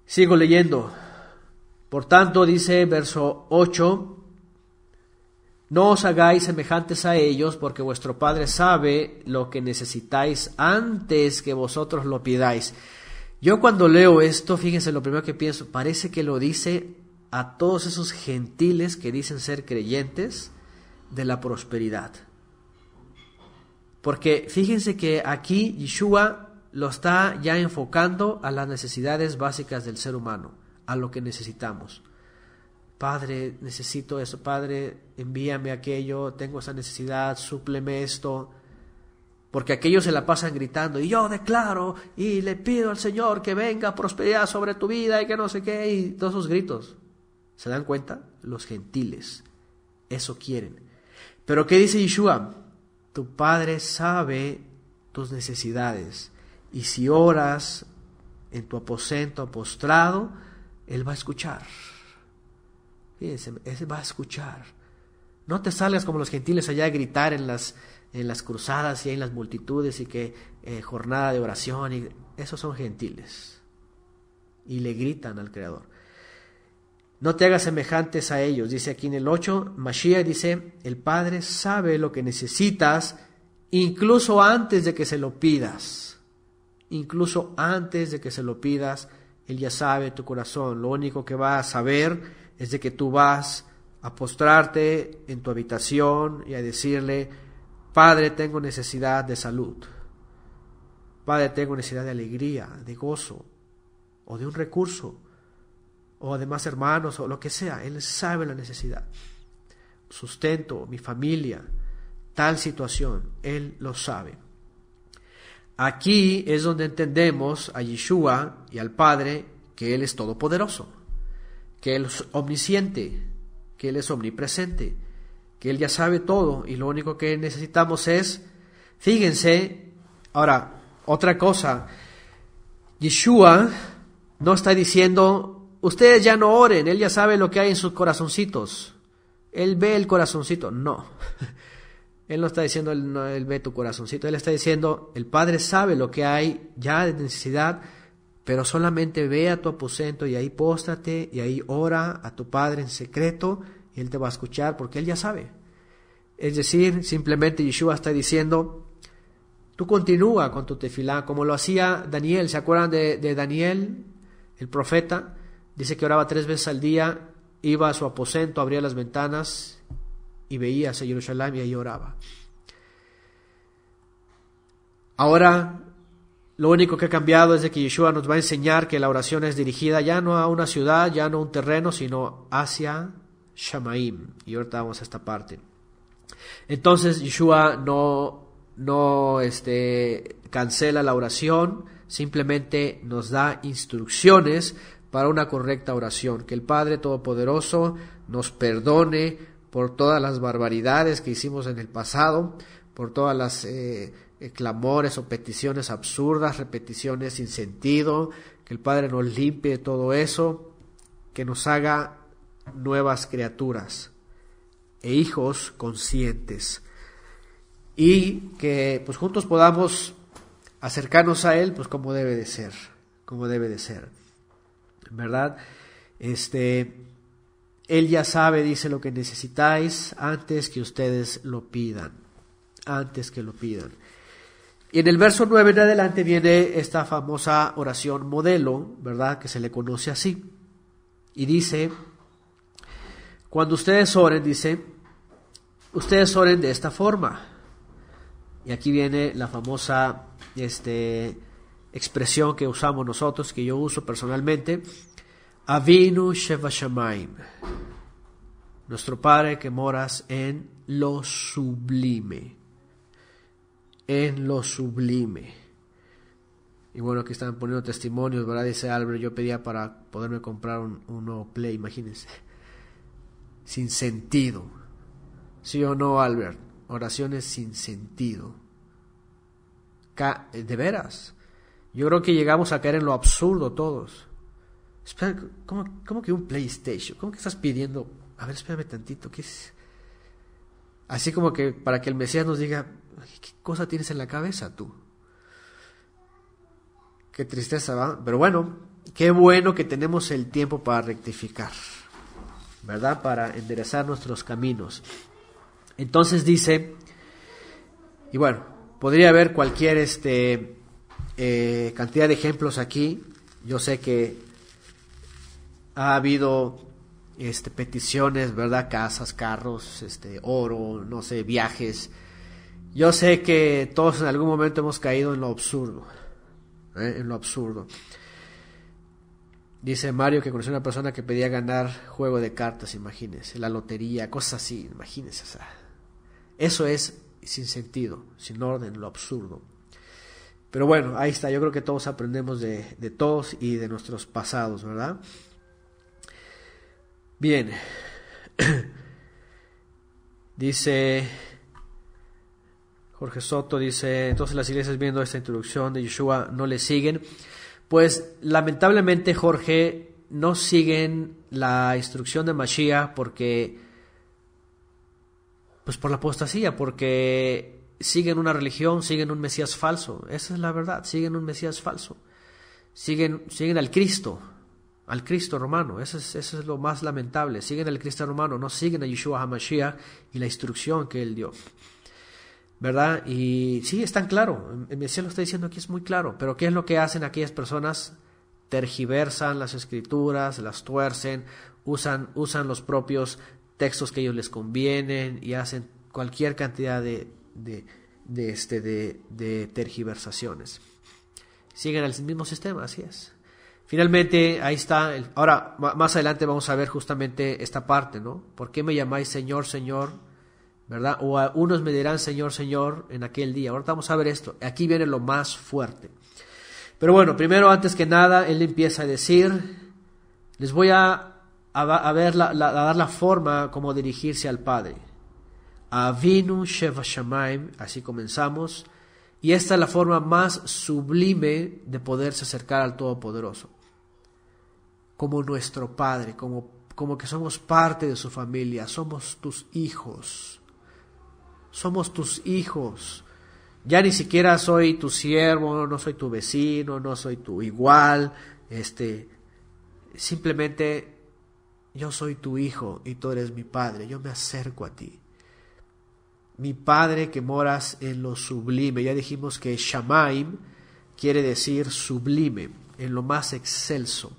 S1: Sigo leyendo. Por tanto, dice verso 8, no os hagáis semejantes a ellos, porque vuestro Padre sabe lo que necesitáis antes que vosotros lo pidáis. Yo cuando leo esto, fíjense lo primero que pienso, parece que lo dice a todos esos gentiles que dicen ser creyentes de la prosperidad. Porque fíjense que aquí Yeshua lo está ya enfocando a las necesidades básicas del ser humano, a lo que necesitamos. Padre, necesito eso, Padre, envíame aquello, tengo esa necesidad, súpleme esto porque aquellos se la pasan gritando, y yo declaro y le pido al Señor que venga prosperidad sobre tu vida y que no sé qué, y todos esos gritos. ¿Se dan cuenta? Los gentiles, eso quieren. Pero ¿qué dice Yeshua? Tu Padre sabe tus necesidades, y si oras en tu aposento postrado, Él va a escuchar. Fíjense, Él va a escuchar. No te salgas como los gentiles allá a gritar en las en las cruzadas y en las multitudes y que eh, jornada de oración, y esos son gentiles. Y le gritan al Creador. No te hagas semejantes a ellos, dice aquí en el 8, Mashiach dice, el Padre sabe lo que necesitas incluso antes de que se lo pidas. Incluso antes de que se lo pidas, Él ya sabe tu corazón. Lo único que va a saber es de que tú vas a postrarte en tu habitación y a decirle, Padre, tengo necesidad de salud. Padre, tengo necesidad de alegría, de gozo, o de un recurso, o además hermanos, o lo que sea. Él sabe la necesidad. Sustento, mi familia, tal situación, Él lo sabe. Aquí es donde entendemos a Yeshua y al Padre que Él es todopoderoso, que Él es omnisciente, que Él es omnipresente, él ya sabe todo y lo único que necesitamos es, fíjense, ahora, otra cosa, Yeshua no está diciendo, ustedes ya no oren, Él ya sabe lo que hay en sus corazoncitos, Él ve el corazoncito, no. [LAUGHS] Él no está diciendo, él, él, ve tu corazoncito, Él está diciendo, el Padre sabe lo que hay ya de necesidad, pero solamente ve a tu aposento y ahí póstate y ahí ora a tu Padre en secreto y Él te va a escuchar porque Él ya sabe. Es decir, simplemente Yeshua está diciendo, tú continúa con tu tefilá, como lo hacía Daniel. ¿Se acuerdan de, Daniel, el profeta? Dice que oraba tres veces al día, iba a su aposento, abría las ventanas y veía Señor Jerusalén y ahí oraba. Ahora, lo único que ha cambiado es de que Yeshua nos va a enseñar que la oración es dirigida ya no a una ciudad, ya no a un terreno, sino hacia Shamaim. Y ahorita vamos a esta parte. Entonces Yeshua no, este, cancela la oración, simplemente nos da instrucciones para una correcta oración. Que el Padre Todopoderoso nos perdone por todas las barbaridades que hicimos en el pasado, por todas las eh, eh, clamores o peticiones absurdas, repeticiones sin sentido, que el Padre nos limpie todo eso, que nos haga nuevas criaturas e hijos conscientes. Y que pues juntos podamos acercarnos a Él, pues como debe de ser, como debe de ser. ¿Verdad? Este, Él ya sabe, dice lo que necesitáis antes que ustedes lo pidan, antes que lo pidan. Y en el verso 9 en adelante viene esta famosa oración modelo, ¿verdad? Que se le conoce así. Y dice, cuando ustedes oren, dice, ustedes oren de esta forma. Y aquí viene la famosa este, expresión que usamos nosotros, que yo uso personalmente. Avinu Shevashamaim. Nuestro Padre que moras en lo sublime. En lo sublime. Y bueno, aquí están poniendo testimonios, ¿verdad? Dice Álvaro, yo pedía para poderme comprar un, un nuevo Play, imagínense. Sin sentido Sí o no, Albert. Oraciones sin sentido. Eh, De veras. Yo creo que llegamos a caer en lo absurdo todos. Espera, ¿cómo, que un PlayStation? ¿Cómo que estás pidiendo? A ver, espérame tantito, ¿qué es? Así como que para que el Mesías nos diga, ¿qué cosa tienes en la cabeza tú? Qué tristeza, ¿va? Pero bueno, qué bueno que tenemos el tiempo para rectificar, ¿verdad? Para enderezar nuestros caminos. Entonces dice, y bueno, podría haber cualquier este, eh, cantidad de ejemplos aquí. Yo sé que ha habido este, peticiones, ¿verdad? Casas, carros, este, oro, no sé, viajes. Yo sé que todos en algún momento hemos caído en lo absurdo. ¿eh? En lo absurdo. Dice Mario que conoció a una persona que pedía ganar juego de cartas, imagínense, la lotería, cosas así, imagínense. O eso es sin sentido, sin orden, lo absurdo. Pero bueno, ahí está, yo creo que todos aprendemos de, todos y de nuestros pasados, ¿verdad? Bien, [CLEARS THROAT] dice Jorge Soto, dice, entonces las iglesias viendo esta introducción de Yeshua no le siguen. Pues lamentablemente, Jorge, no siguen la instrucción de Mashiach porque pues por la apostasía, porque siguen una religión, siguen un Mesías falso. Esa es la verdad, siguen un Mesías falso. Siguen, siguen al Cristo, al Cristo romano. Eso es, lo más lamentable. Siguen al Cristo romano, no siguen a Yeshua HaMashiach y la instrucción que él dio. ¿Verdad? Y sí, es tan claro. El Mesías lo está diciendo aquí, es muy claro. Pero ¿qué es lo que hacen aquellas personas? Tergiversan las escrituras, las tuercen, usan, usan los propios textos que ellos les convienen y hacen cualquier cantidad de, de, de este, de, tergiversaciones. Siguen el mismo sistema, así es. Finalmente, ahí está. ahora, más adelante vamos a ver justamente esta parte, ¿no? ¿Por qué me llamáis Señor, Señor? ¿Verdad? O a unos me dirán Señor, Señor en aquel día. Ahora vamos a ver esto. Aquí viene lo más fuerte. Pero bueno, primero, antes que nada, él empieza a decir, les voy a a, dar la forma como dirigirse al Padre. Avinu Sheva así comenzamos, y esta es la forma más sublime de poderse acercar al Todopoderoso, como nuestro Padre, como, como que somos parte de su familia, somos tus hijos, somos tus hijos. Ya ni siquiera soy tu siervo, no soy tu vecino, no soy tu igual, este, simplemente yo soy tu hijo y tú eres mi padre, yo me acerco a ti. Mi padre que moras en lo sublime, ya dijimos que Shamaim quiere decir sublime, en lo más excelso.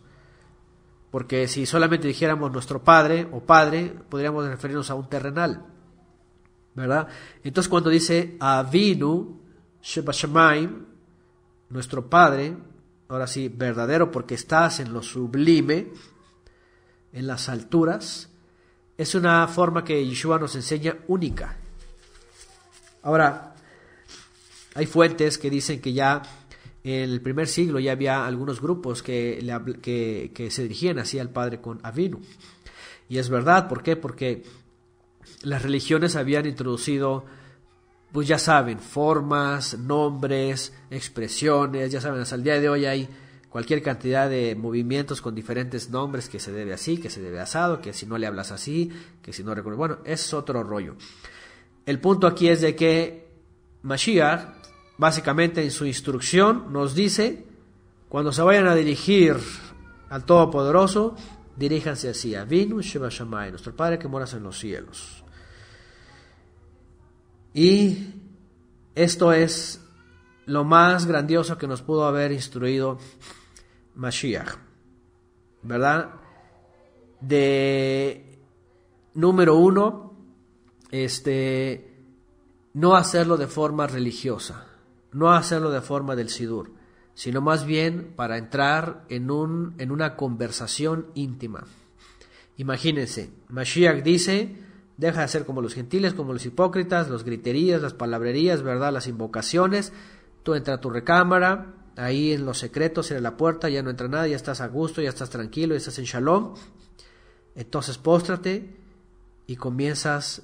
S1: Porque si solamente dijéramos nuestro padre o padre, podríamos referirnos a un terrenal. ¿Verdad? Entonces cuando dice Avinu, Shamaim. nuestro padre, ahora sí, verdadero porque estás en lo sublime, en las alturas, es una forma que Yeshua nos enseña única. Ahora, hay fuentes que dicen que ya en el primer siglo ya había algunos grupos que, se dirigían hacia el Padre con Avinu. Y es verdad, ¿por qué? Porque las religiones habían introducido, pues ya saben, formas, nombres, expresiones, ya saben, hasta el día de hoy hay cualquier cantidad de movimientos con diferentes nombres que se debe así, que se debe asado, que si no le hablas así, que si no recuerdo. Bueno, es otro rollo. El punto aquí es de que Mashiach, básicamente en su instrucción, nos dice, cuando se vayan a dirigir al Todopoderoso, diríjanse así, a Vinu nuestro Padre que moras en los cielos. Y esto es lo más grandioso que nos pudo haber instruido Mashiach. ¿Verdad? De número uno, este, no hacerlo de forma religiosa, no hacerlo de forma del sidur, sino más bien para entrar en, un, en una conversación íntima. Imagínense, Mashiach dice, deja de ser como los gentiles, como los hipócritas, los griterías, las palabrerías, ¿verdad? Las invocaciones, Tú entras a tu recámara, ahí en los secretos, en la puerta, ya no entra nadie, ya estás a gusto, ya estás tranquilo, ya estás en shalom. Entonces póstrate y comienzas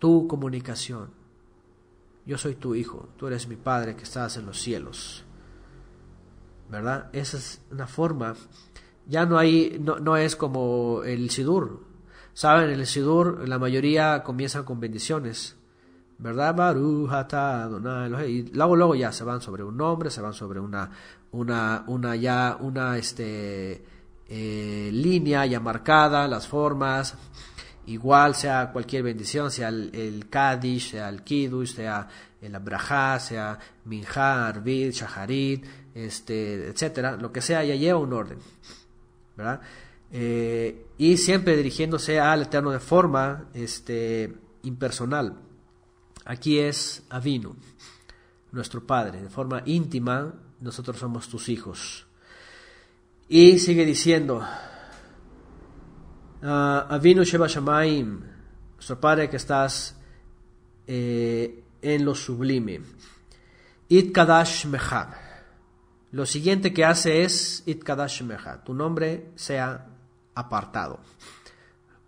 S1: tu comunicación. Yo soy tu hijo, tú eres mi padre que estás en los cielos. ¿Verdad? Esa es una forma. Ya no hay, no, es como el Sidur. Saben, el Sidur la mayoría comienzan con bendiciones. ¿verdad? Barujata, y luego, luego ya se van sobre un nombre, se van sobre una, una, una ya, una, este, eh, línea ya marcada, las formas, igual sea cualquier bendición, sea el, Kaddish, sea el Kiddush, sea el Abraha, sea Minha, Arvid, Shaharit, este, etcétera, lo que sea, ya lleva un orden, ¿verdad? Eh, y siempre dirigiéndose al Eterno de forma, este, impersonal. Aquí es Avinu, nuestro Padre. De forma íntima, nosotros somos tus hijos. Y sigue diciendo, ah, Avinu Sheba nuestro Padre que estás eh, en lo sublime. It Kadash Lo siguiente que hace es It Kadash Tu nombre sea apartado.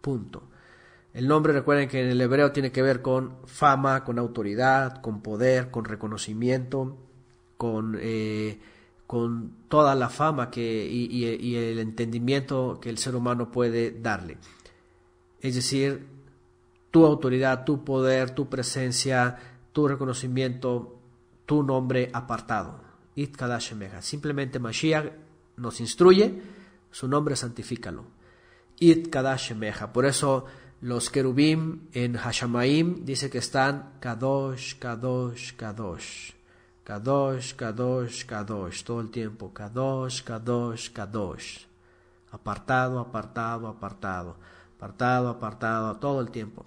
S1: Punto. El nombre, recuerden que en el hebreo tiene que ver con fama, con autoridad, con poder, con reconocimiento, con, eh, con toda la fama que, y, el entendimiento que el ser humano puede darle. Es decir, tu autoridad, tu poder, tu presencia, tu reconocimiento, tu nombre apartado. Simplemente Mashiach nos instruye, su nombre santifícalo. It Por eso los querubim en Hashamaim dice que están Kadosh, Kadosh, Kadosh. Kadosh, Kadosh, Kadosh. Todo el tiempo. Kadosh, Kadosh, Kadosh. Apartado, apartado, apartado. Apartado, apartado. Todo el tiempo.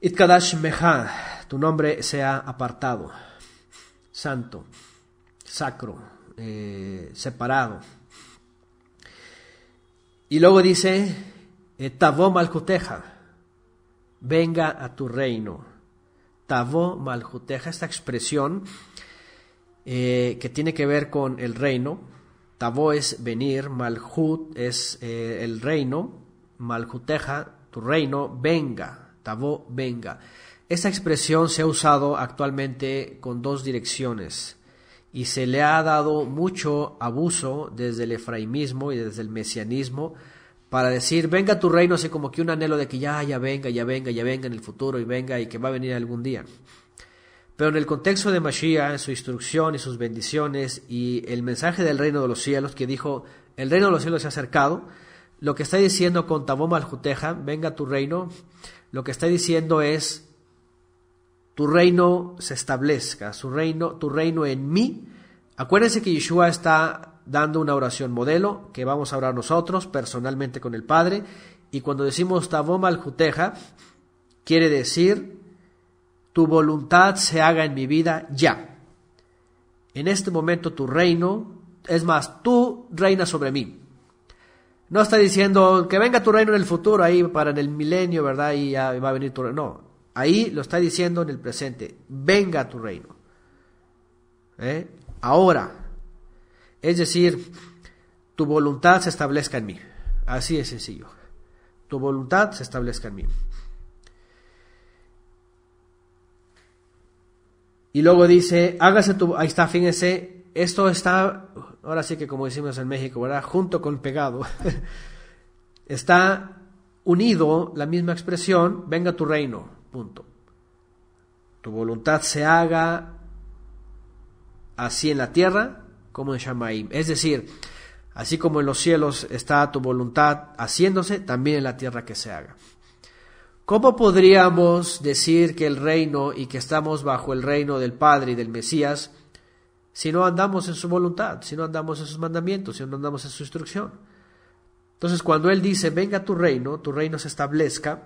S1: Itkadash Meha. Tu nombre sea apartado. Santo. Sacro. Eh, separado. Y luego dice Tavó Maljuteja, venga a tu reino. Tavó Maljuteja, esta expresión eh, que tiene que ver con el reino. Tavó es venir, Malhut es eh, el reino, Maljuteja, tu reino, venga. Tavó, venga. Esta expresión se ha usado actualmente con dos direcciones y se le ha dado mucho abuso desde el efraimismo y desde el mesianismo para decir, venga tu reino, así como que un anhelo de que ya, ya venga, ya venga, ya venga en el futuro y venga y que va a venir algún día. Pero en el contexto de Mashiach, en su instrucción y sus bendiciones y el mensaje del reino de los cielos que dijo, el reino de los cielos se ha acercado, lo que está diciendo con Tabom al venga tu reino, lo que está diciendo es, tu reino se establezca, su reino, tu reino en mí. Acuérdense que Yeshua está dando una oración modelo que vamos a orar nosotros personalmente con el Padre. Y cuando decimos taboma al Juteja, quiere decir, tu voluntad se haga en mi vida ya. En este momento tu reino, es más, tú reinas sobre mí. No está diciendo que venga tu reino en el futuro, ahí para en el milenio, ¿verdad? Y ya va a venir tu reino. No, ahí lo está diciendo en el presente. Venga tu reino. ¿Eh? Ahora, es decir, tu voluntad se establezca en mí. Así de sencillo. Tu voluntad se establezca en mí. Y luego dice, hágase tu... Ahí está, fíjense, esto está, ahora sí que como decimos en México, ¿verdad? Junto con pegado. [LAUGHS] está unido la misma expresión, venga tu reino, punto. Tu voluntad se haga así en la tierra como llama Shamaim. Es decir, así como en los cielos está tu voluntad haciéndose, también en la tierra que se haga. ¿Cómo podríamos decir que el reino y que estamos bajo el reino del Padre y del Mesías si no andamos en su voluntad, si no andamos en sus mandamientos, si no andamos en su instrucción? Entonces, cuando Él dice, venga tu reino, tu reino se establezca,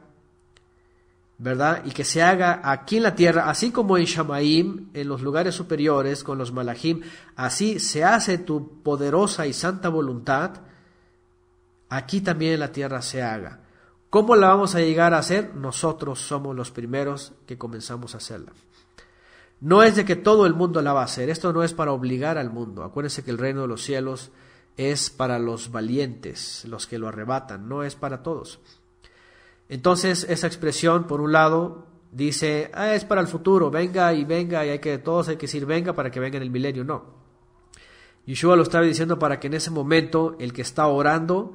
S1: ¿verdad? Y que se haga aquí en la tierra, así como en Shamaim, en los lugares superiores, con los malahim así se hace tu poderosa y santa voluntad, aquí también en la tierra se haga. ¿Cómo la vamos a llegar a hacer? Nosotros somos los primeros que comenzamos a hacerla. No es de que todo el mundo la va a hacer, esto no es para obligar al mundo. Acuérdense que el reino de los cielos es para los valientes, los que lo arrebatan, no es para todos. Entonces esa expresión, por un lado, dice, ah, es para el futuro, venga y venga, y hay que, todos hay que decir venga para que venga en el milenio. No. Yeshua lo estaba diciendo para que en ese momento el que está orando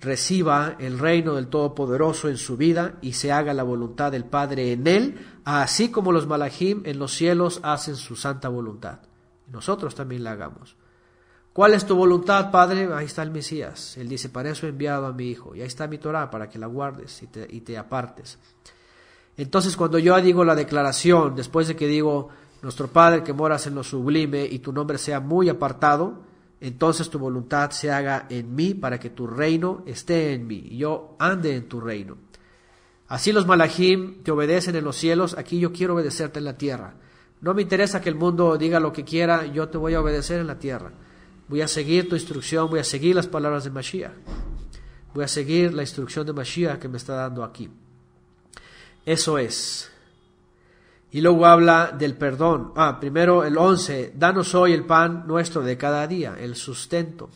S1: reciba el reino del Todopoderoso en su vida y se haga la voluntad del Padre en él, así como los Malahim en los cielos hacen su santa voluntad. Nosotros también la hagamos. ¿Cuál es tu voluntad, Padre? Ahí está el Mesías. Él dice, para eso he enviado a mi Hijo. Y ahí está mi Torah, para que la guardes y te, apartes. Entonces cuando yo digo la declaración, después de que digo, nuestro Padre que moras en lo sublime y tu nombre sea muy apartado, entonces tu voluntad se haga en mí para que tu reino esté en mí y yo ande en tu reino. Así los malachim te obedecen en los cielos, aquí yo quiero obedecerte en la tierra. No me interesa que el mundo diga lo que quiera, yo te voy a obedecer en la tierra. Voy a seguir tu instrucción, voy a seguir las palabras de Mashiach. Voy a seguir la instrucción de Mashiach que me está dando aquí. Eso es. Y luego habla del perdón. Ah, primero el 11. Danos hoy el pan nuestro de cada día, el sustento.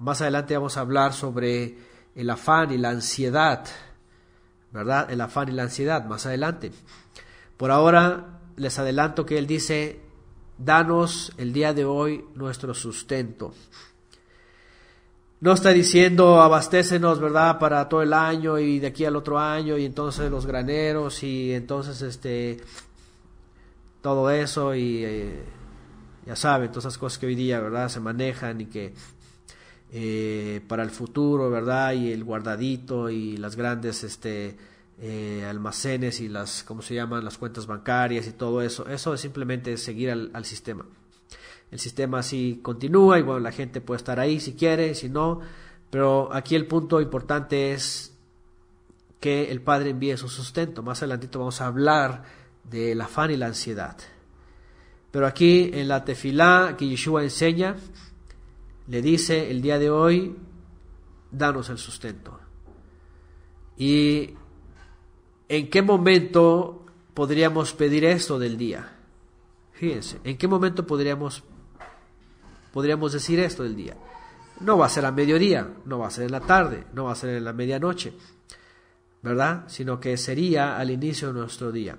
S1: Más adelante vamos a hablar sobre el afán y la ansiedad. ¿Verdad? El afán y la ansiedad, más adelante. Por ahora les adelanto que él dice, danos el día de hoy nuestro sustento. No está diciendo abastécenos, ¿verdad? Para todo el año y de aquí al otro año y entonces los graneros y entonces este todo eso y eh, ya saben, todas esas cosas que hoy día, ¿verdad? Se manejan y que eh, para el futuro, ¿verdad? Y el guardadito y las grandes este, eh, almacenes y las, ¿cómo se llaman? Las cuentas bancarias y todo eso. Eso es simplemente seguir al, sistema. El sistema así continúa y bueno, la gente puede estar ahí si quiere, si no. Pero aquí el punto importante es que el Padre envíe su sustento. Más adelantito vamos a hablar del afán y la ansiedad. Pero aquí en la tefilá que Yeshua enseña, le dice el día de hoy, danos el sustento. Y ¿En qué momento podríamos pedir esto del día? Fíjense, ¿en qué momento podríamos, podríamos decir esto del día? No va a ser a mediodía, no va a ser en la tarde, no va a ser en la medianoche, ¿verdad? Sino que sería al inicio de nuestro día.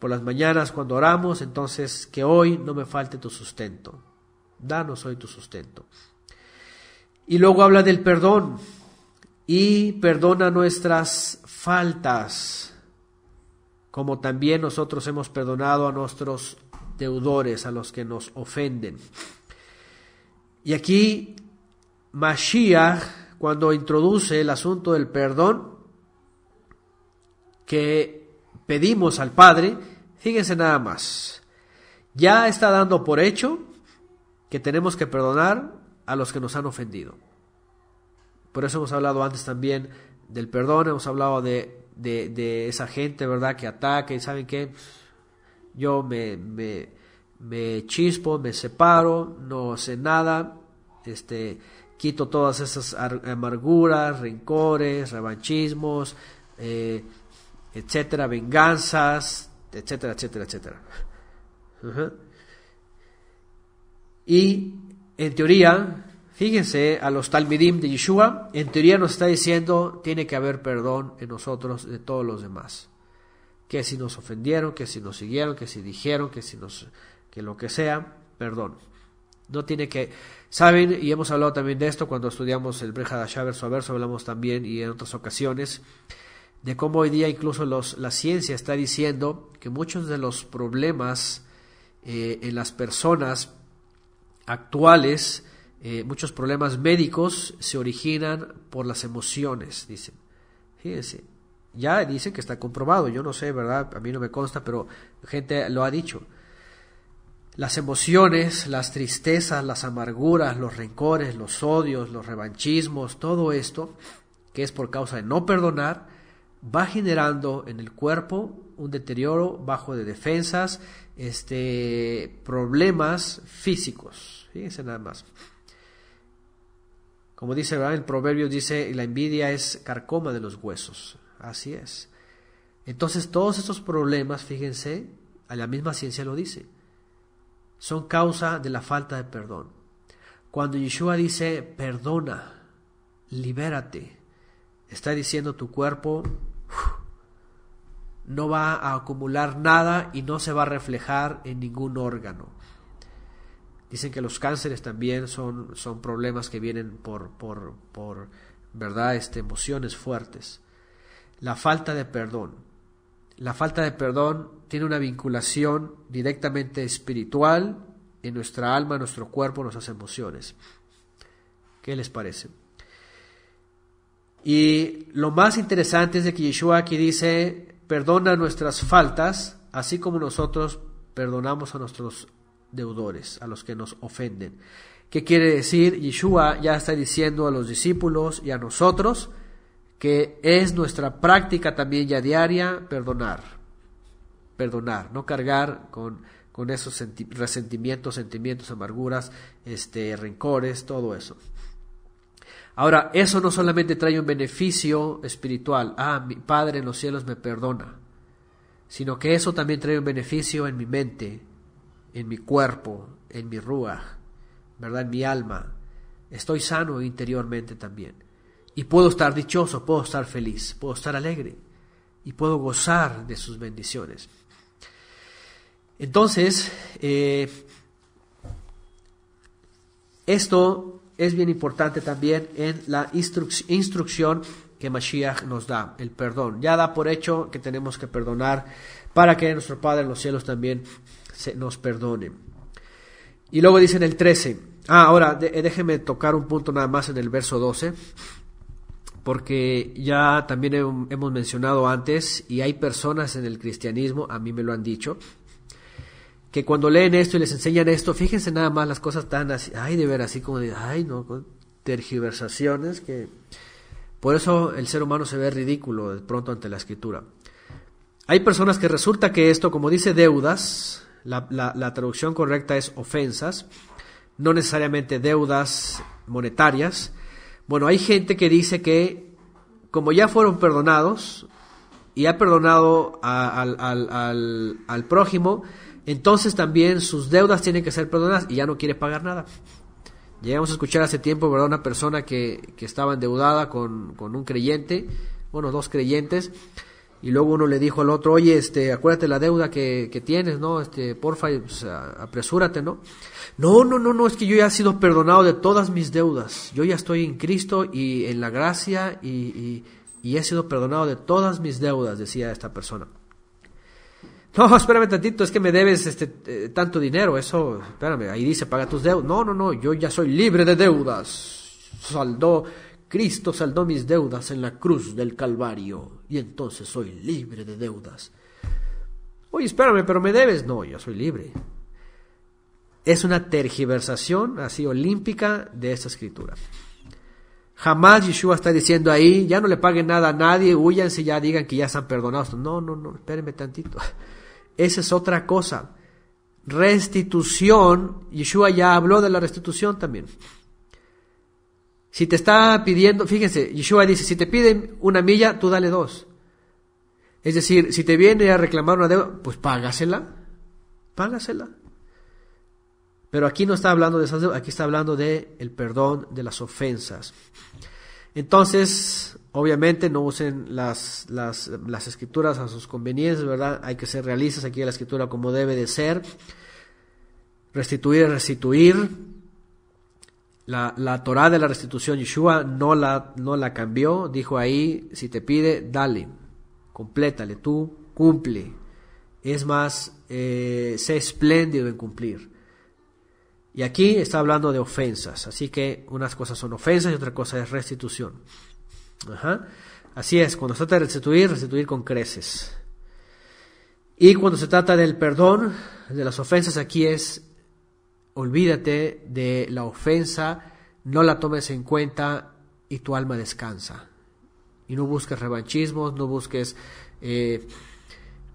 S1: Por las mañanas cuando oramos, entonces que hoy no me falte tu sustento. Danos hoy tu sustento. Y luego habla del perdón y perdona nuestras faltas, como también nosotros hemos perdonado a nuestros deudores, a los que nos ofenden. Y aquí Mashiach, cuando introduce el asunto del perdón que pedimos al Padre, fíjense nada más, ya está dando por hecho que tenemos que perdonar a los que nos han ofendido. Por eso hemos hablado antes también del perdón, hemos hablado de, de, esa gente, ¿verdad?, que ataque, y saben que yo me, me, chispo, me separo, no sé nada, este, quito todas esas amarguras, rencores, revanchismos, eh, etcétera, venganzas, etcétera, etcétera, etcétera. Y en teoría, Fíjense, a los Talmidim de Yeshua, en teoría nos está diciendo, tiene que haber perdón en nosotros de todos los demás. Que si nos ofendieron, que si nos siguieron, que si dijeron, que si nos, que lo que sea, perdón. No tiene que, saben, y hemos hablado también de esto cuando estudiamos el de verso su verso, hablamos también y en otras ocasiones, de cómo hoy día incluso los, la ciencia está diciendo que muchos de los problemas eh, en las personas actuales, eh, muchos problemas médicos se originan por las emociones, dicen. Fíjense, ya dicen que está comprobado, yo no sé, ¿verdad? A mí no me consta, pero gente lo ha dicho. Las emociones, las tristezas, las amarguras, los rencores, los odios, los revanchismos, todo esto, que es por causa de no perdonar, va generando en el cuerpo un deterioro bajo de defensas, este, problemas físicos. Fíjense nada más. Como dice el proverbio, dice, la envidia es carcoma de los huesos. Así es. Entonces todos estos problemas, fíjense, a la misma ciencia lo dice, son causa de la falta de perdón. Cuando Yeshua dice, perdona, libérate, está diciendo tu cuerpo no va a acumular nada y no se va a reflejar en ningún órgano. Dicen que los cánceres también son, son problemas que vienen por, por, por ¿verdad? Este, emociones fuertes. La falta de perdón. La falta de perdón tiene una vinculación directamente espiritual en nuestra alma, nuestro cuerpo, nuestras emociones. ¿Qué les parece? Y lo más interesante es que Yeshua aquí dice, perdona nuestras faltas, así como nosotros perdonamos a nuestros deudores, a los que nos ofenden. ¿Qué quiere decir? Yeshua ya está diciendo a los discípulos y a nosotros que es nuestra práctica también ya diaria perdonar, perdonar, no cargar con, con esos resentimientos, sentimientos, amarguras, este, rencores, todo eso. Ahora, eso no solamente trae un beneficio espiritual, ah, mi Padre en los cielos me perdona, sino que eso también trae un beneficio en mi mente, en mi cuerpo, en mi rúa, ¿verdad? En mi alma. Estoy sano interiormente también. Y puedo estar dichoso, puedo estar feliz, puedo estar alegre y puedo gozar de sus bendiciones. Entonces, eh, esto es bien importante también en la instrucción que Mashiach nos da, el perdón. Ya da por hecho que tenemos que perdonar para que nuestro Padre en los cielos también se nos perdone. Y luego dice en el 13, ah, ahora eh, déjeme tocar un punto nada más en el verso 12, porque ya también hemos mencionado antes, y hay personas en el cristianismo, a mí me lo han dicho, que cuando leen esto y les enseñan esto, fíjense nada más las cosas tan así, ay, de ver así como de, ay, no, tergiversaciones que... Por eso el ser humano se ve ridículo de pronto ante la escritura. Hay personas que resulta que esto, como dice deudas, la, traducción correcta es ofensas, no necesariamente deudas monetarias. Bueno, hay gente que dice que como ya fueron perdonados y ha perdonado al, prójimo, entonces también sus deudas tienen que ser perdonadas y ya no quiere pagar nada. Llegamos a escuchar hace tiempo, ¿verdad? Una persona que, estaba endeudada con, con, un creyente, bueno, dos creyentes, y luego uno le dijo al otro, oye, este, acuérdate la deuda que, tienes, ¿no? Este, porfa, pues, apresúrate, ¿no? No, no, no, no, es que yo ya he sido perdonado de todas mis deudas. Yo ya estoy en Cristo y en la gracia y, y, he sido perdonado de todas mis deudas, decía esta persona. No, [LAUGHS] espérame tantito, es que me debes este, eh, tanto dinero, eso, espérame, ahí dice, paga tus deudas. No, no, no, yo ya soy libre de deudas. Saldó Cristo saldó mis deudas en la cruz del Calvario y entonces soy libre de deudas. Oye, espérame, pero me debes. No, yo soy libre. Es una tergiversación así olímpica de esta escritura. Jamás Yeshua está diciendo ahí, ya no le paguen nada a nadie, huyanse, ya digan que ya están perdonados. No, no, no, espérenme tantito. Esa es otra cosa. Restitución, Yeshua ya habló de la restitución también. Si te está pidiendo, fíjense, Yeshua dice, si te piden una milla, tú dale dos. Es decir, si te viene a reclamar una deuda, pues págasela, págasela. Pero aquí no está hablando de esas deudas, aquí está hablando de el perdón de las ofensas. Entonces, obviamente no usen las, escrituras a sus conveniencias, ¿verdad? Hay que ser realistas aquí en la escritura como debe de ser. Restituir restituir la, la Torah de la restitución, Yeshua no la, no la cambió, dijo ahí, si te pide, dale, complétale, tú cumple. Es más, eh, sé espléndido en cumplir. Y aquí está hablando de ofensas, así que unas cosas son ofensas y otra cosa es restitución. Así es, cuando se trata de restituir, restituir con creces. Y cuando se trata del perdón de las ofensas, aquí es Olvídate de la ofensa, no la tomes en cuenta y tu alma descansa. Y no busques revanchismos, no busques eh,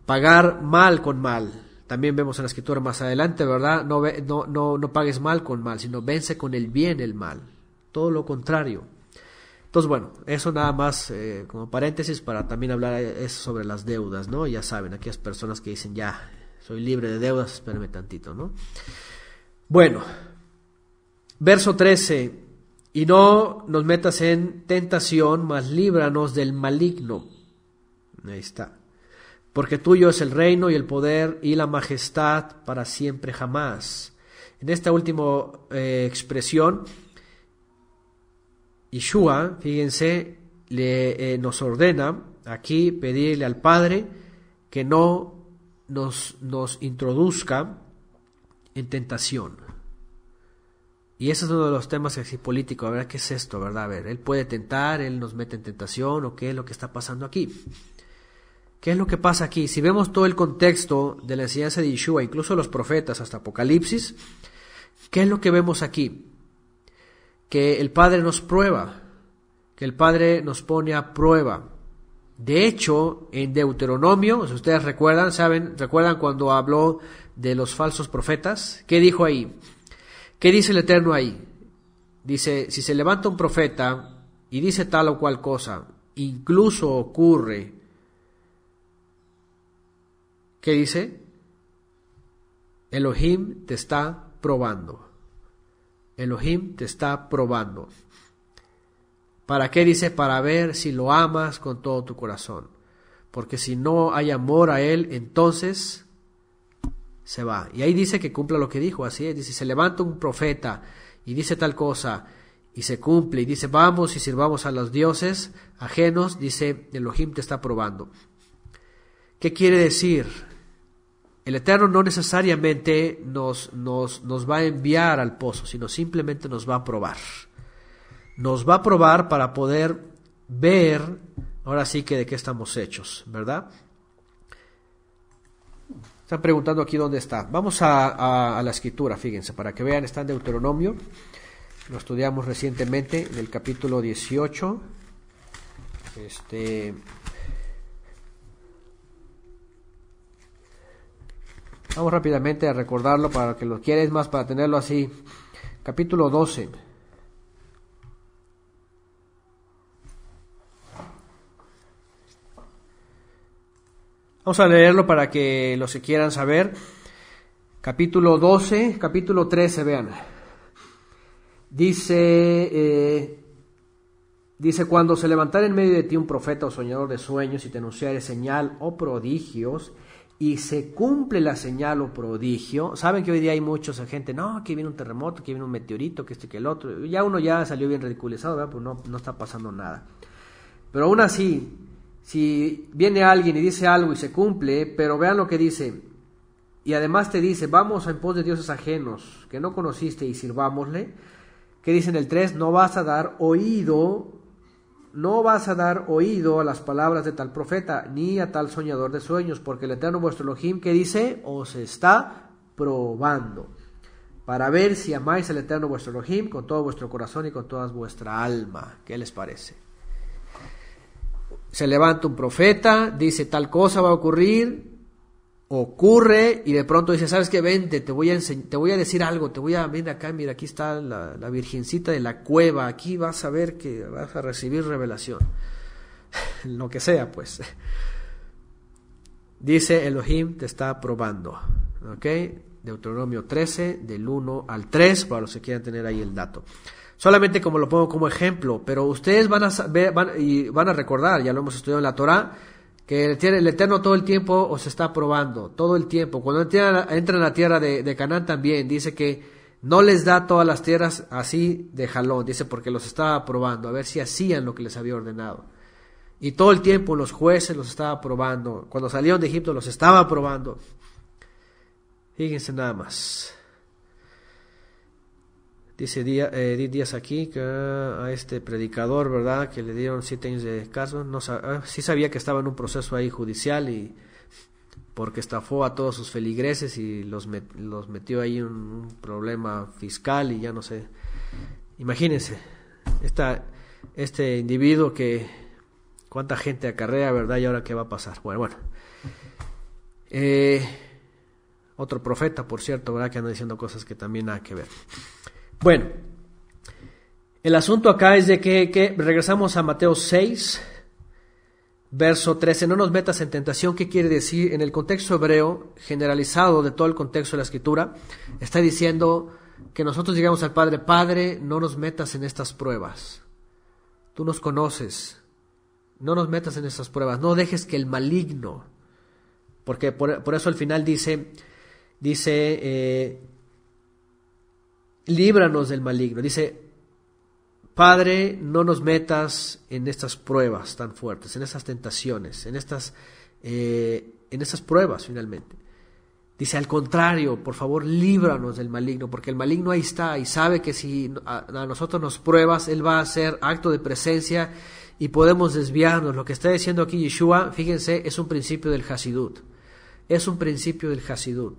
S1: pagar mal con mal. También vemos en la escritura más adelante, ¿verdad? No, no, no, pagues mal con mal, sino vence con el bien el mal. Todo lo contrario. Entonces, bueno, eso nada más eh, como paréntesis para también hablar eh, sobre las deudas, ¿no? Ya saben, aquellas personas que dicen, ya, soy libre de deudas, espérame tantito, ¿no? Bueno, verso 13, y no nos metas en tentación, mas líbranos del maligno. Ahí está. Porque tuyo es el reino y el poder y la majestad para siempre jamás. En esta última eh, expresión, Yeshua, fíjense, le, eh, nos ordena aquí pedirle al Padre que no nos, nos introduzca en tentación. Y ese es uno de los temas exipolíticos, político, a ver qué es esto, ¿verdad? A ver, él puede tentar, él nos mete en tentación, o qué es lo que está pasando aquí. ¿Qué es lo que pasa aquí? Si vemos todo el contexto de la enseñanza de Yeshua, incluso los profetas hasta Apocalipsis, ¿qué es lo que vemos aquí? Que el Padre nos prueba, que el Padre nos pone a prueba. De hecho, en Deuteronomio, si ustedes recuerdan, saben, recuerdan cuando habló de los falsos profetas, ¿qué dijo ahí? ¿Qué dice el Eterno ahí? Dice, si se levanta un profeta y dice tal o cual cosa, incluso ocurre, ¿qué dice? Elohim te está probando. Elohim te está probando. ¿Para qué dice? Para ver si lo amas con todo tu corazón. Porque si no hay amor a Él, entonces se va. Y ahí dice que cumpla lo que dijo, así es. Dice, se levanta un profeta y dice tal cosa y se cumple. Y dice, vamos y sirvamos a los dioses ajenos. Dice, Elohim te está probando. ¿Qué quiere decir? El Eterno no necesariamente nos, nos, nos va a enviar al pozo, sino simplemente nos va a probar nos va a probar para poder ver ahora sí que de qué estamos hechos, ¿verdad? Están preguntando aquí dónde está. Vamos a, la escritura, fíjense, para que vean, está en Deuteronomio. Lo estudiamos recientemente en el capítulo 18. Este, vamos rápidamente a recordarlo para que lo quieres más, para tenerlo así. Capítulo 12. Vamos a leerlo para que los que quieran saber. Capítulo 12, capítulo 13, vean. Dice, eh, dice, cuando se levantara en medio de ti un profeta o soñador de sueños y te anunciare señal o prodigios, y se cumple la señal o prodigio, saben que hoy día hay muchos gente, no, aquí viene un terremoto, aquí viene un meteorito, que este, que el otro, ya uno ya salió bien ridiculizado, Pues no, no está pasando nada. Pero aún así, si viene alguien y dice algo y se cumple, pero vean lo que dice, y además te dice, vamos en pos de dioses ajenos que no conociste y sirvámosle, que dice en el 3, no vas a dar oído, no vas a dar oído a las palabras de tal profeta, ni a tal soñador de sueños, porque el Eterno vuestro Elohim que dice, os está probando, para ver si amáis al Eterno vuestro Elohim con todo vuestro corazón y con toda vuestra alma. ¿Qué les parece? se levanta un profeta, dice tal cosa va a ocurrir, ocurre y de pronto dice, ¿sabes qué? Vente, te voy a, te voy a decir algo, te voy a, ven acá, mira, aquí está la, la, virgencita de la cueva, aquí vas a ver que vas a recibir revelación. [LAUGHS] Lo que sea, pues. [LAUGHS] Dice Elohim te está probando, ¿ok? Deuteronomio 13, del 1 al 3, para los que quieran tener ahí el dato. Solamente como lo pongo como ejemplo, pero ustedes van a saber, y van a recordar, ya lo hemos estudiado en la Torá, que el Eterno, todo el tiempo os está probando, todo el tiempo. Cuando entran en la tierra de, de Canaán también, dice que no les da todas las tierras así de jalón, dice porque los estaba probando, a ver si hacían lo que les había ordenado. Y todo el tiempo los jueces los estaba probando, cuando salieron de Egipto los estaba probando. Fíjense nada más. Dice Edith eh, aquí que ah, a este predicador, ¿verdad? Que le dieron siete años de caso. No ah, sí sabía que estaba en un proceso ahí judicial y porque estafó a todos sus feligreses y los, metió ahí en un problema fiscal y ya no sé. Imagínense, este individuo que cuánta gente acarrea, ¿verdad? Y ahora qué va a pasar. Bueno, bueno. Eh, otro profeta, por cierto, ¿verdad? Que anda diciendo cosas que también hay que ver. Bueno, el asunto acá es de que, regresamos a Mateo 6, verso 13. No nos metas en tentación, ¿qué quiere decir? En el contexto hebreo, generalizado de todo el contexto de la escritura, está diciendo que nosotros llegamos al Padre, Padre, no nos metas en estas pruebas. Tú nos conoces, no nos metas en estas pruebas, no dejes que el maligno, porque por, por eso al final dice, dice, eh, líbranos del maligno. Dice, Padre, no nos metas en estas pruebas tan fuertes, en estas tentaciones, en estas, eh, en estas pruebas finalmente. Dice, al contrario, por favor, líbranos del maligno, porque el maligno ahí está y sabe que si a, nosotros nos pruebas, él va a hacer acto de presencia y podemos desviarnos. Lo que está diciendo aquí Yeshua, fíjense, es un principio del Hasidut. Es un principio del Hasidut.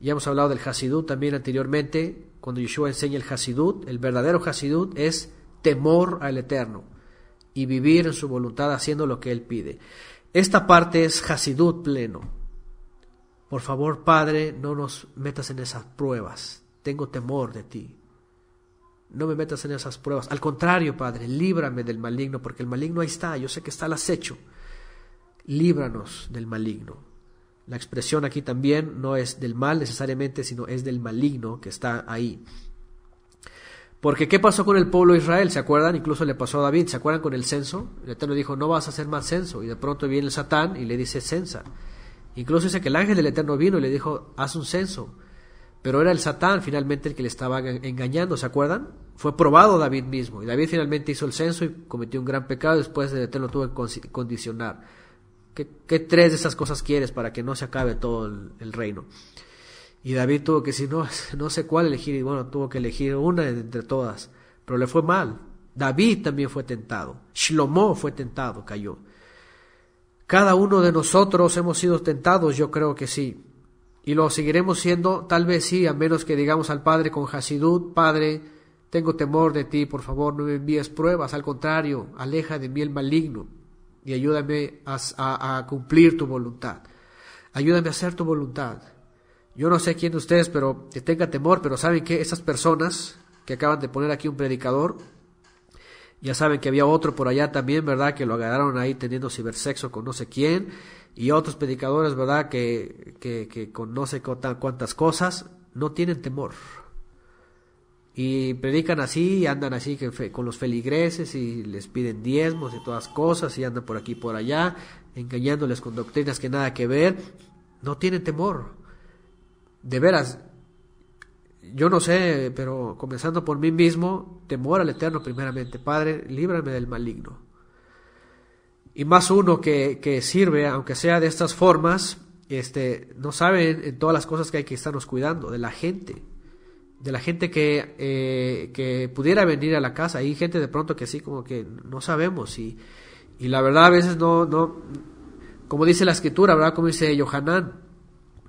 S1: Ya hemos hablado del Hasidut también anteriormente, cuando Yeshua enseña el Hasidut, el verdadero Hasidut es temor al Eterno y vivir en su voluntad haciendo lo que Él pide. Esta parte es Hasidut pleno. Por favor, Padre, no nos metas en esas pruebas. Tengo temor de ti. No me metas en esas pruebas. Al contrario, Padre, líbrame del maligno, porque el maligno ahí está. Yo sé que está al acecho. Líbranos del maligno. La expresión aquí también no es del mal necesariamente, sino es del maligno que está ahí. Porque ¿qué pasó con el pueblo de Israel? ¿Se acuerdan? Incluso le pasó a David, ¿se acuerdan con el censo? El Eterno dijo, no vas a hacer más censo. Y de pronto viene el Satán y le dice, censa. Incluso dice que el ángel del Eterno vino y le dijo, haz un censo. Pero era el Satán finalmente el que le estaba engañando, ¿se acuerdan? Fue probado David mismo. Y David finalmente hizo el censo y cometió un gran pecado. Después el Eterno tuvo que condicionar. ¿Qué, tres de esas cosas quieres para que no se acabe todo el, reino? Y David tuvo que decir, no, no sé cuál elegir, y bueno, tuvo que elegir una entre todas, pero le fue mal. David también fue tentado, Shlomo fue tentado, cayó. Cada uno de nosotros hemos sido tentados, yo creo que sí. Y lo seguiremos siendo, tal vez sí, a menos que digamos al Padre con jacidud, Padre, tengo temor de ti, por favor, no me envíes pruebas, al contrario, aleja de mí el maligno y ayúdame a, cumplir tu voluntad. Ayúdame a hacer tu voluntad. Yo no sé quién de ustedes pero, que tenga temor, pero saben que esas personas que acaban de poner aquí un predicador, ya saben que había otro por allá también, ¿verdad? Que lo agarraron ahí teniendo cibersexo con no sé quién, y otros predicadores, ¿verdad? Que, que, que con no sé cuántas cosas, no tienen temor y predican así y andan así que con los feligreses y les piden diezmos y todas cosas y andan por aquí por allá engañándoles con doctrinas que nada que ver no tienen temor de veras yo no sé pero comenzando por mí mismo temor al eterno primeramente padre líbrame del maligno y más uno que, sirve aunque sea de estas formas este no saben en todas las cosas que hay que estarnos cuidando de la gente de la gente que, eh, que pudiera venir a la casa. Hay gente de pronto que sí, como que no sabemos. Y, y la verdad a veces no, no, como dice la escritura, ¿verdad? Como dice Yohanan,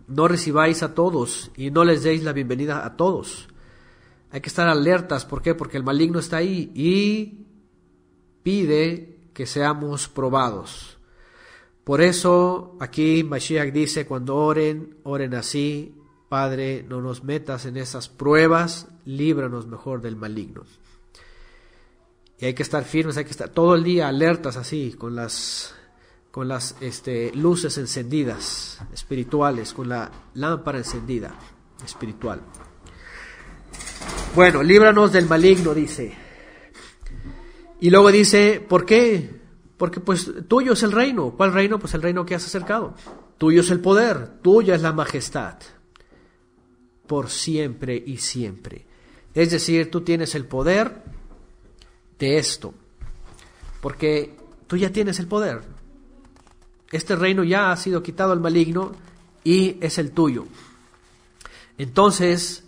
S1: no recibáis a todos y no les deis la bienvenida a todos. Hay que estar alertas, ¿por qué? Porque el maligno está ahí y pide que seamos probados. Por eso aquí Mashiach dice, cuando oren, oren así, Padre, no nos metas en esas pruebas, líbranos mejor del maligno. Y hay que estar firmes, hay que estar todo el día alertas así, con las, con las este, luces encendidas espirituales, con la lámpara encendida espiritual. Bueno, líbranos del maligno, dice. Y luego dice, ¿por qué? Porque pues tuyo es el reino. ¿Cuál reino? Pues el reino que has acercado. Tuyo es el poder, tuya es la majestad por siempre y siempre. Es decir, tú tienes el poder de esto, porque tú ya tienes el poder. Este reino ya ha sido quitado al maligno y es el tuyo. Entonces,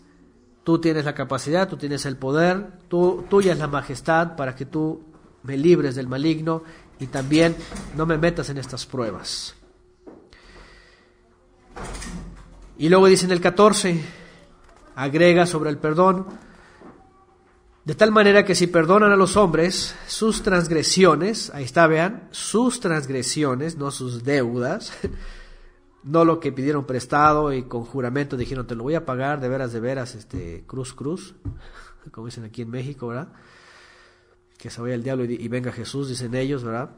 S1: tú tienes la capacidad, tú tienes el poder, tú, tuya es la majestad para que tú me libres del maligno y también no me metas en estas pruebas. Y luego dice en el 14, agrega sobre el perdón, de tal manera que si perdonan a los hombres sus transgresiones, ahí está, vean, sus transgresiones, no sus deudas, [LAUGHS] no lo que pidieron prestado y con juramento dijeron, te lo voy a pagar de veras, de veras, este, cruz, cruz, [LAUGHS] como dicen aquí en México, ¿verdad? Que se vaya el diablo y, venga Jesús, dicen ellos, ¿verdad?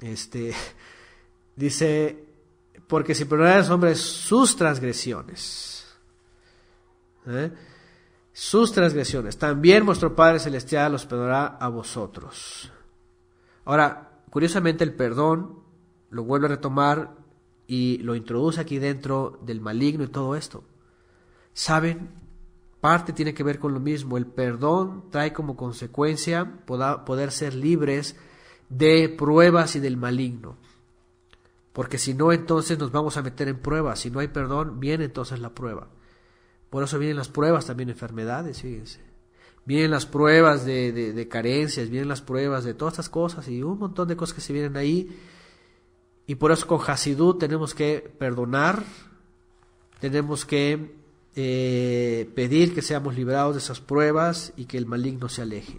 S1: Este, [LAUGHS] dice, porque si perdonan a los hombres sus transgresiones, ¿eh? sus transgresiones. También vuestro Padre Celestial los perdonará a vosotros. Ahora, curiosamente el perdón lo vuelve a retomar y lo introduce aquí dentro del maligno y todo esto. ¿Saben? Parte tiene que ver con lo mismo. El perdón trae como consecuencia poder ser libres de pruebas y del maligno. Porque si no, entonces nos vamos a meter en pruebas. Si no hay perdón, viene entonces la prueba. Por eso vienen las pruebas también, enfermedades, fíjense. Vienen las pruebas de, carencias, vienen las pruebas de todas estas cosas y un montón de cosas que se vienen ahí. Y por eso con Hasidú tenemos que perdonar, tenemos que eh, pedir que seamos librados de esas pruebas y que el maligno se aleje.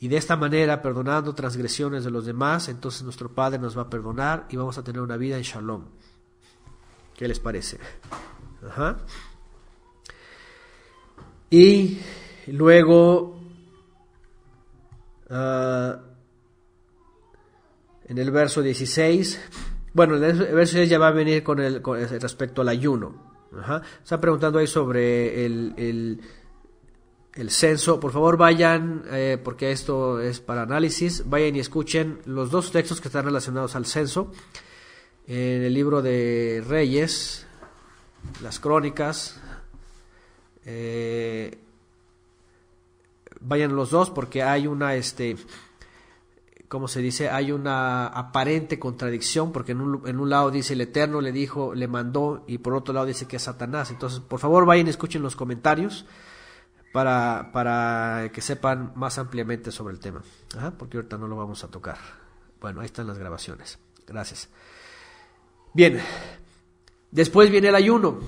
S1: Y de esta manera, perdonando transgresiones de los demás, entonces nuestro Padre nos va a perdonar y vamos a tener una vida en shalom. ¿Qué les parece? Ajá. Y luego, ah, en el verso 16, bueno, el verso 16 ya va a venir con el, respecto al ayuno. Ajá. está preguntando ahí sobre el, censo. Por favor, vayan, eh, porque esto es para análisis, vayan y escuchen los dos textos que están relacionados al censo. En el libro de Reyes, las crónicas, eh, vayan los dos porque hay una, este, como se dice, hay una aparente contradicción porque en un, lado dice el Eterno le dijo, le mandó y por otro lado dice que es Satanás. Entonces, por favor, vayan, escuchen los comentarios. Para, para que sepan más ampliamente sobre el tema, porque ahorita no lo vamos a tocar. Bueno, ahí están las grabaciones. Gracias. Bien, después viene el ayuno.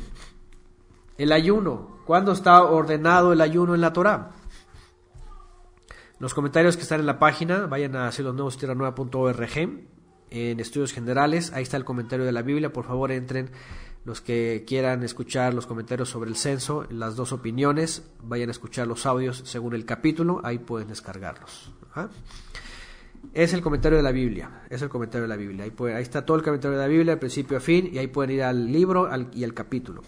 S1: El ayuno. ¿Cuándo está ordenado el ayuno en la Torah? Los comentarios que están en la página, vayan a org en estudios generales, ahí está el comentario de la Biblia, por favor entren los que quieran escuchar los comentarios sobre el censo, las dos opiniones, vayan a escuchar los audios según el capítulo, ahí pueden descargarlos. ¿ah? Es el comentario de la Biblia, es el comentario de la Biblia, ahí, ahí está todo el comentario de la Biblia, de principio a fin, y ahí pueden ir al libro y al capítulo.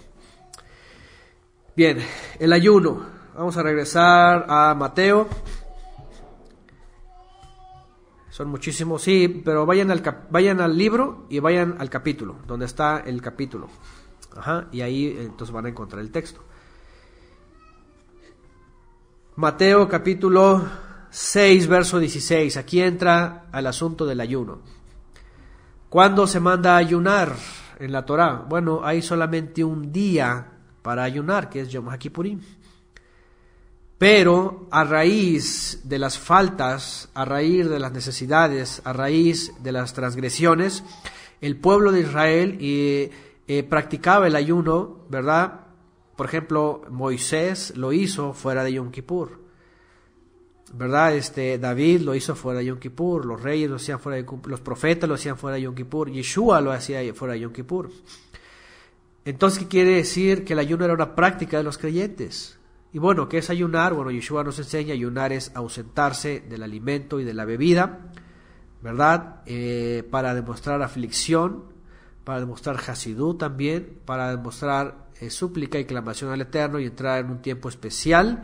S1: Bien, el ayuno. Vamos a regresar a Mateo. Son muchísimos, sí, pero vayan al, vayan al libro y vayan al capítulo, donde está el capítulo. Ajá, y ahí entonces van a encontrar el texto. Mateo capítulo 6, verso 16. Aquí entra al asunto del ayuno. ¿Cuándo se manda a ayunar en la Torá? Bueno, hay solamente un día para ayunar, que es Yom HaKippurim Pero a raíz de las faltas, a raíz de las necesidades, a raíz de las transgresiones, el pueblo de Israel eh, eh, practicaba el ayuno, ¿verdad? Por ejemplo, Moisés lo hizo fuera de Yom Kippur. ¿Verdad? Este, David lo hizo fuera de Yom Kippur, los reyes lo hacían fuera de los profetas lo hacían fuera de Yom Kippur, Yeshua lo hacía fuera de Yom Kippur. Entonces, ¿qué quiere decir? Que el ayuno era una práctica de los creyentes. Y bueno, ¿qué es ayunar? Bueno, Yeshua nos enseña, ayunar es ausentarse del alimento y de la bebida, ¿verdad? Eh, para demostrar aflicción, para demostrar jasidú también, para demostrar eh, súplica y clamación al Eterno y entrar en un tiempo especial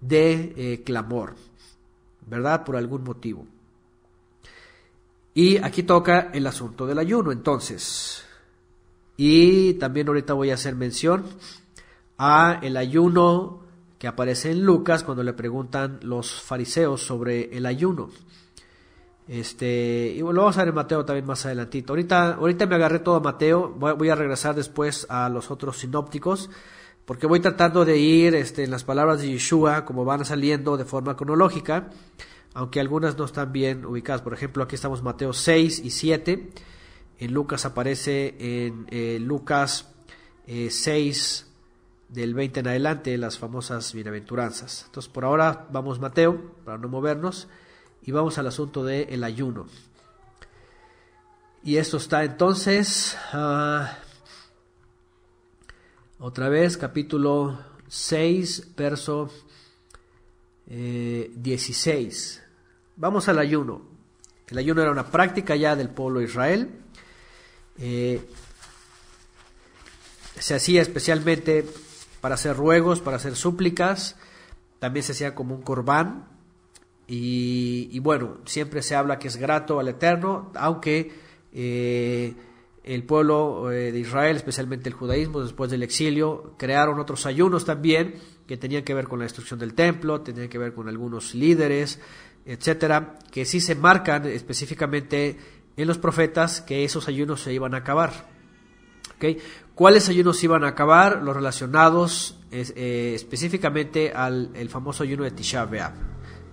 S1: de eh, clamor, ¿verdad? Por algún motivo. Y aquí toca el asunto del ayuno, entonces. Y también ahorita voy a hacer mención a el ayuno que aparece en Lucas cuando le preguntan los fariseos sobre el ayuno. Este, y lo vamos a ver en Mateo también más adelantito. Ahorita, ahorita me agarré todo a Mateo, voy, a regresar después a los otros sinópticos, porque voy tratando de ir este, en las palabras de Yeshua como van saliendo de forma cronológica, aunque algunas no están bien ubicadas. Por ejemplo, aquí estamos Mateo 6 y 7 en Lucas aparece en Lucas 6 eh, del 20 en adelante, las famosas bienaventuranzas. Entonces por ahora vamos Mateo, para no movernos, y vamos al asunto del el ayuno. Y esto está entonces, ah, otra vez, capítulo 6, verso 16. Eh, vamos al ayuno. El ayuno era una práctica ya del pueblo de Israel. Eh, se hacía especialmente para hacer ruegos, para hacer súplicas, también se hacía como un corbán, y, bueno, siempre se habla que es grato al Eterno, aunque eh, el pueblo eh, de Israel, especialmente el judaísmo, después del exilio, crearon otros ayunos también que tenían que ver con la destrucción del templo, tenían que ver con algunos líderes, etcétera, que sí se marcan específicamente en los profetas que esos ayunos se iban a acabar. ¿Cuáles ayunos iban a acabar? Los relacionados eh, específicamente al famoso ayuno de Tisha B'Av,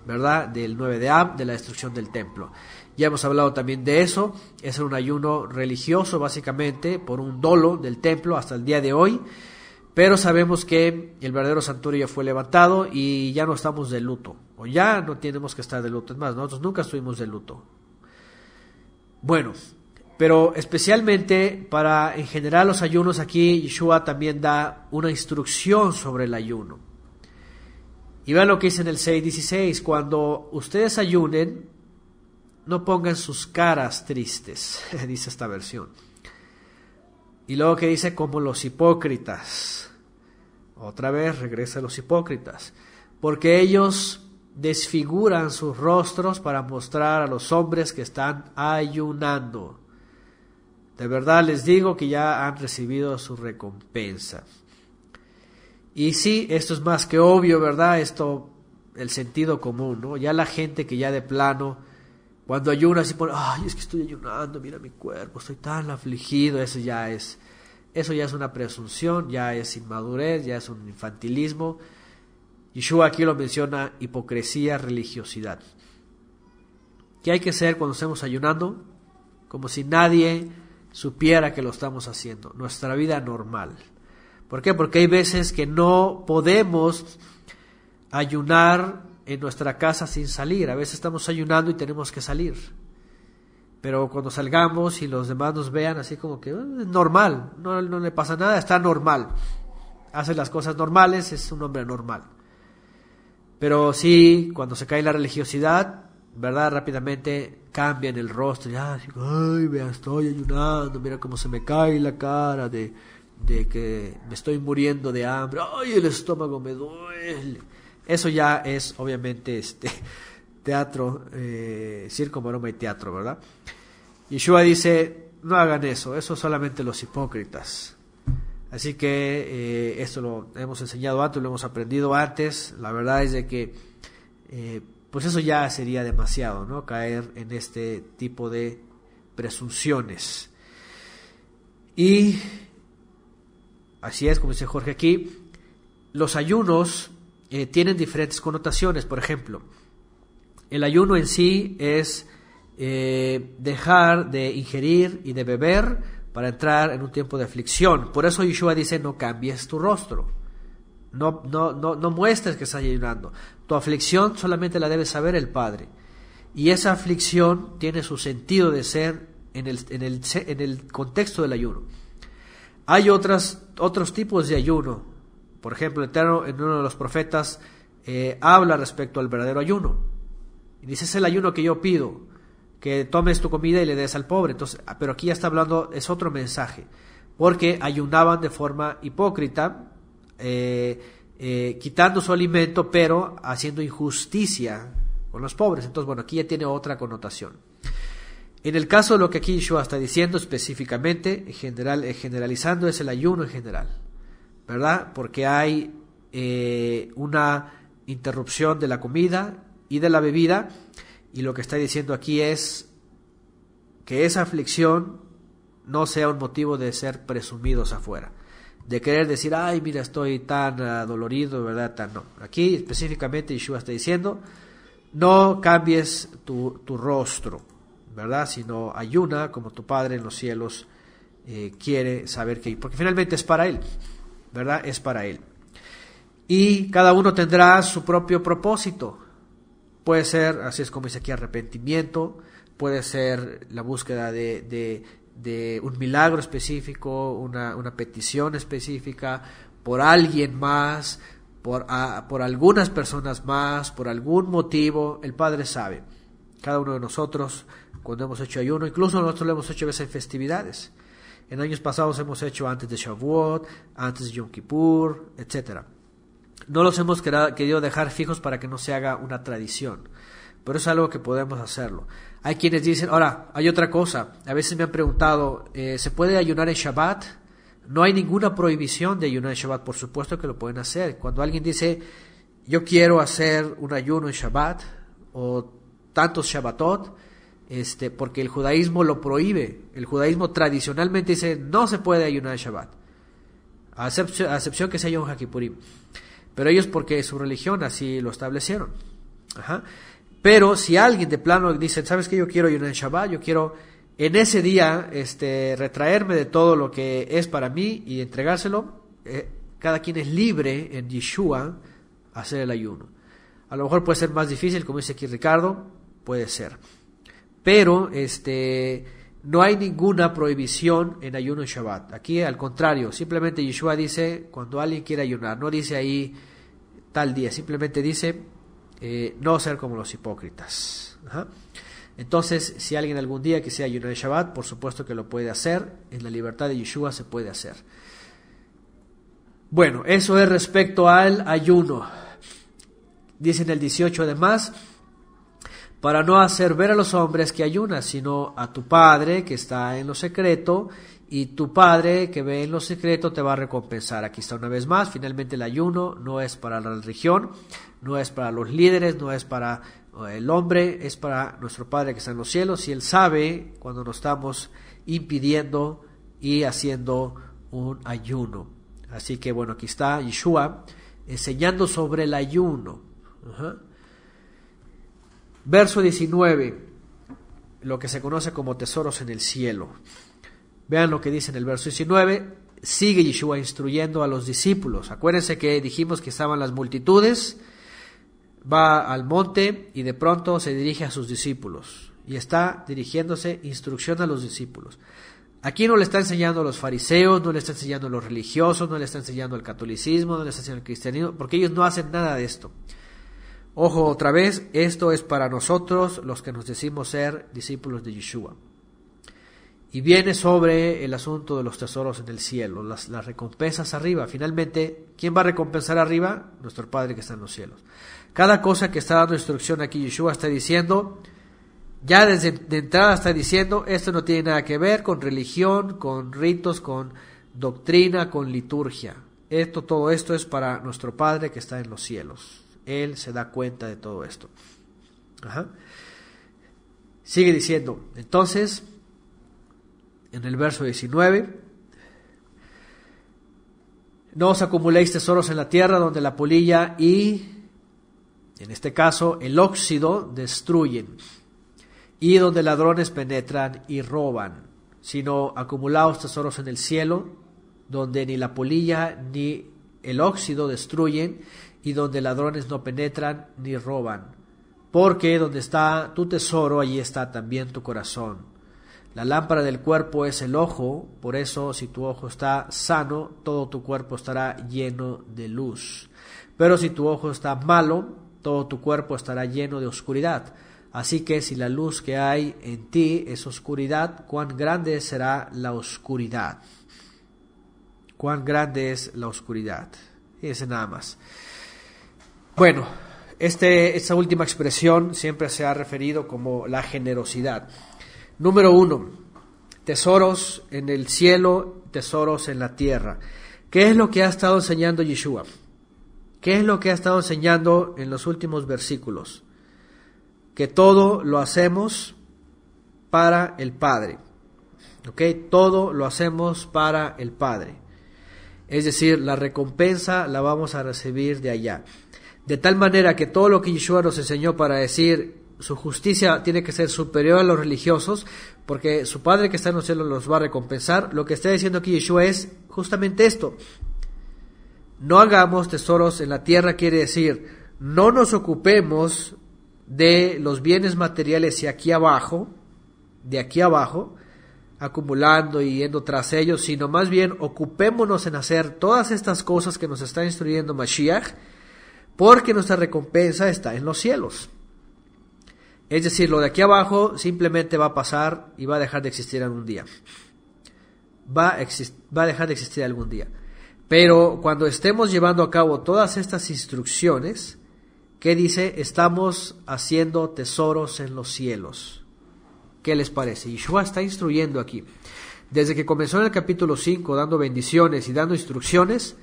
S1: ¿verdad? Del 9 de Ab, de la destrucción del templo. Ya hemos hablado también de eso. Es un ayuno religioso, básicamente, por un dolo del templo hasta el día de hoy. Pero sabemos que el verdadero santuario ya fue levantado y ya no estamos de luto. O ya no tenemos que estar de luto. Es más, nosotros nunca estuvimos de luto. Bueno, pero especialmente para en general los ayunos aquí, Yeshua también da una instrucción sobre el ayuno. Y vean lo que dice en el 6.16, cuando ustedes ayunen, no pongan sus caras tristes, [LAUGHS] dice esta versión. Y luego que dice como los hipócritas. Otra vez regresa a los hipócritas. Porque ellos desfiguran sus rostros para mostrar a los hombres que están ayunando. De verdad les digo que ya han recibido su recompensa. Y sí, esto es más que obvio, ¿verdad? Esto, el sentido común, ¿no? Ya la gente que ya de plano, cuando ayuna, así por ay, es que estoy ayunando, mira mi cuerpo, estoy tan afligido, eso ya es, eso ya es una presunción, ya es inmadurez, ya es un infantilismo, Yeshua aquí lo menciona hipocresía, religiosidad. ¿Qué hay que hacer cuando estemos ayunando? Como si nadie supiera que lo estamos haciendo, nuestra vida normal. ¿Por qué? Porque hay veces que no podemos ayunar en nuestra casa sin salir. A veces estamos ayunando y tenemos que salir. Pero cuando salgamos y los demás nos vean así como que ah, es normal, no, no le pasa nada, está normal. Hace las cosas normales, es un hombre normal. Pero sí, cuando se cae la religiosidad, ¿verdad? Rápidamente cambian el rostro. Ya, ay, estoy ayunando, mira cómo se me cae la cara de, que me estoy muriendo de hambre. Ay, el estómago me duele. Eso ya es, obviamente, este [LAUGHS] teatro, eh, circo, maroma y teatro, ¿verdad? Yeshua dice, no hagan eso, eso solamente los hipócritas. Así que eh, esto lo hemos enseñado antes, lo hemos aprendido antes. La verdad es de que, eh, pues eso ya sería demasiado, ¿no? Caer en este tipo de presunciones. Y así es, como dice Jorge aquí, los ayunos eh, tienen diferentes connotaciones. Por ejemplo, el ayuno en sí es dejar de ingerir y de beber para entrar en un tiempo de aflicción. Por eso Yeshua dice, no cambies tu rostro. No, no, no, no muestres que estás ayunando. Tu aflicción solamente la debe saber el Padre. Y esa aflicción tiene su sentido de ser en el, en el, en el contexto del ayuno. Hay otras, otros tipos de ayuno. Por ejemplo, en uno de los profetas eh, habla respecto al verdadero ayuno. Y dice, es el ayuno que yo pido que tomes tu comida y le des al pobre. Entonces, ah, pero aquí ya está hablando, es otro mensaje, porque ayunaban de forma hipócrita, eh, eh, quitando su alimento, pero haciendo injusticia con los pobres. Entonces, bueno, aquí ya tiene otra connotación. En el caso de lo que aquí yo está diciendo específicamente, en general, eh, generalizando, es el ayuno en general, ¿verdad? Porque hay una interrupción de la comida y de la bebida, y lo que está diciendo aquí es que esa aflicción no sea un motivo de ser presumidos afuera, de querer decir, ay, mira, estoy tan ah, dolorido, ¿verdad? Tan no. Aquí específicamente Yeshua está diciendo, no cambies tu, rostro, ¿verdad? Sino ayuna como tu Padre en los cielos eh, quiere saber que, porque finalmente es para Él, ¿verdad? Es para Él. Y cada uno tendrá su propio propósito, Puede ser, así es como dice aquí, arrepentimiento, puede ser la búsqueda de, un milagro específico, una, petición específica por alguien más, por, por algunas personas más, por algún motivo. El Padre sabe, cada uno de nosotros, cuando hemos hecho ayuno, incluso nosotros lo hemos hecho a veces en festividades. En años pasados hemos hecho antes de Shavuot, antes de Yom Kippur, etcétera. No los hemos querido dejar fijos para que no se haga una tradición, pero es algo que podemos hacerlo. Hay quienes dicen, ahora, hay otra cosa, a veces me han preguntado, eh, ¿se puede ayunar en Shabbat? No hay ninguna prohibición de ayunar en Shabbat, por supuesto que lo pueden hacer. Cuando alguien dice, yo quiero hacer un ayuno en Shabbat, o tantos Shabbatot, este, porque el judaísmo lo prohíbe. El judaísmo tradicionalmente dice, no se puede ayunar en Shabbat, a excepción, que sea Yom pero ellos porque su religión así lo establecieron. Pero si alguien de plano dice, ¿sabes qué? Yo quiero ayunar en Shabbat, yo quiero en ese día este, retraerme de todo lo que es para mí y entregárselo, eh, cada quien es libre en Yeshua hacer el ayuno. A lo mejor puede ser más difícil, como dice aquí Ricardo, puede ser. Pero este no hay ninguna prohibición en ayuno en Shabbat. Aquí, al contrario, simplemente Yeshua dice cuando alguien quiere ayunar, no dice ahí tal día, simplemente dice eh, no ser como los hipócritas. Entonces, si alguien algún día quisiera ayunar en Shabbat, por supuesto que lo puede hacer, en la libertad de Yeshua se puede hacer. Bueno, eso es respecto al ayuno. Dicen el 18 además para no hacer ver a los hombres que ayunas, sino a tu Padre que está en lo secreto, y tu Padre que ve en lo secreto te va a recompensar. Aquí está una vez más, finalmente el ayuno no es para la religión, no es para los líderes, no es para eh, el hombre, es para nuestro Padre que está en los cielos, y Él sabe cuando nos estamos impidiendo y haciendo un ayuno. Así que bueno, aquí está Yeshua enseñando sobre el ayuno. Verso 19, lo que se conoce como tesoros en el cielo. Vean lo que dice en el verso 19, sigue Yeshua instruyendo a los discípulos. Acuérdense que dijimos que estaban las multitudes, va al monte y de pronto se dirige a sus discípulos y está dirigiéndose instrucción a los discípulos. Aquí no le está enseñando a los fariseos, no le está enseñando a los religiosos, no le está enseñando al catolicismo, no le está enseñando al cristianismo, porque ellos no hacen nada de esto. Ojo otra vez, esto es para nosotros los que nos decimos ser discípulos de Yeshua. Y viene sobre el asunto de los tesoros en el cielo, las, recompensas arriba. Finalmente, ¿quién va a recompensar arriba? Nuestro Padre que está en los cielos. Cada cosa que está dando instrucción aquí Yeshua está diciendo, ya desde de entrada está diciendo, esto no tiene nada que ver con religión, con ritos, con doctrina, con liturgia. Esto, todo esto es para nuestro Padre que está en los cielos. Él se da cuenta de todo esto. Ajá. Sigue diciendo, entonces, en el verso 19, no os acumuléis tesoros en la tierra donde la polilla y, en este caso, el óxido destruyen y donde ladrones penetran y roban, sino acumulaos tesoros en el cielo donde ni la polilla ni el óxido destruyen y donde ladrones no penetran ni roban. Porque donde está tu tesoro, allí está también tu corazón. La lámpara del cuerpo es el ojo, por eso si tu ojo está sano, todo tu cuerpo estará lleno de luz. Pero si tu ojo está malo, todo tu cuerpo estará lleno de oscuridad. Así que si la luz que hay en ti es oscuridad, cuán grande será la oscuridad. Cuán grande es la oscuridad. es nada más. Bueno, este, esta última expresión siempre se ha referido como la generosidad. Número uno, tesoros en el cielo, tesoros en la tierra. ¿Qué es lo que ha estado enseñando Yeshua? ¿Qué es lo que ha estado enseñando en los últimos versículos? Que todo lo hacemos para el Padre. ¿Ok? Todo lo hacemos para el Padre. Es decir, la recompensa la vamos a recibir de allá. De tal manera que todo lo que Yeshua nos enseñó para decir su justicia tiene que ser superior a los religiosos, porque su Padre que está en los cielos los va a recompensar. Lo que está diciendo aquí Yeshua es justamente esto. No hagamos tesoros en la tierra, quiere decir, no nos ocupemos de los bienes materiales y aquí abajo, de aquí abajo, acumulando y yendo tras ellos, sino más bien ocupémonos en hacer todas estas cosas que nos está instruyendo Mashiach, porque nuestra recompensa está en los cielos. Es decir, lo de aquí abajo simplemente va a pasar y va a dejar de existir algún día. Va a, dejar de existir algún día. Pero cuando estemos llevando a cabo todas estas instrucciones, ¿qué dice, estamos haciendo tesoros en los cielos. ¿Qué les parece? Yeshua está instruyendo aquí. Desde que comenzó en el capítulo 5 dando bendiciones y dando instrucciones,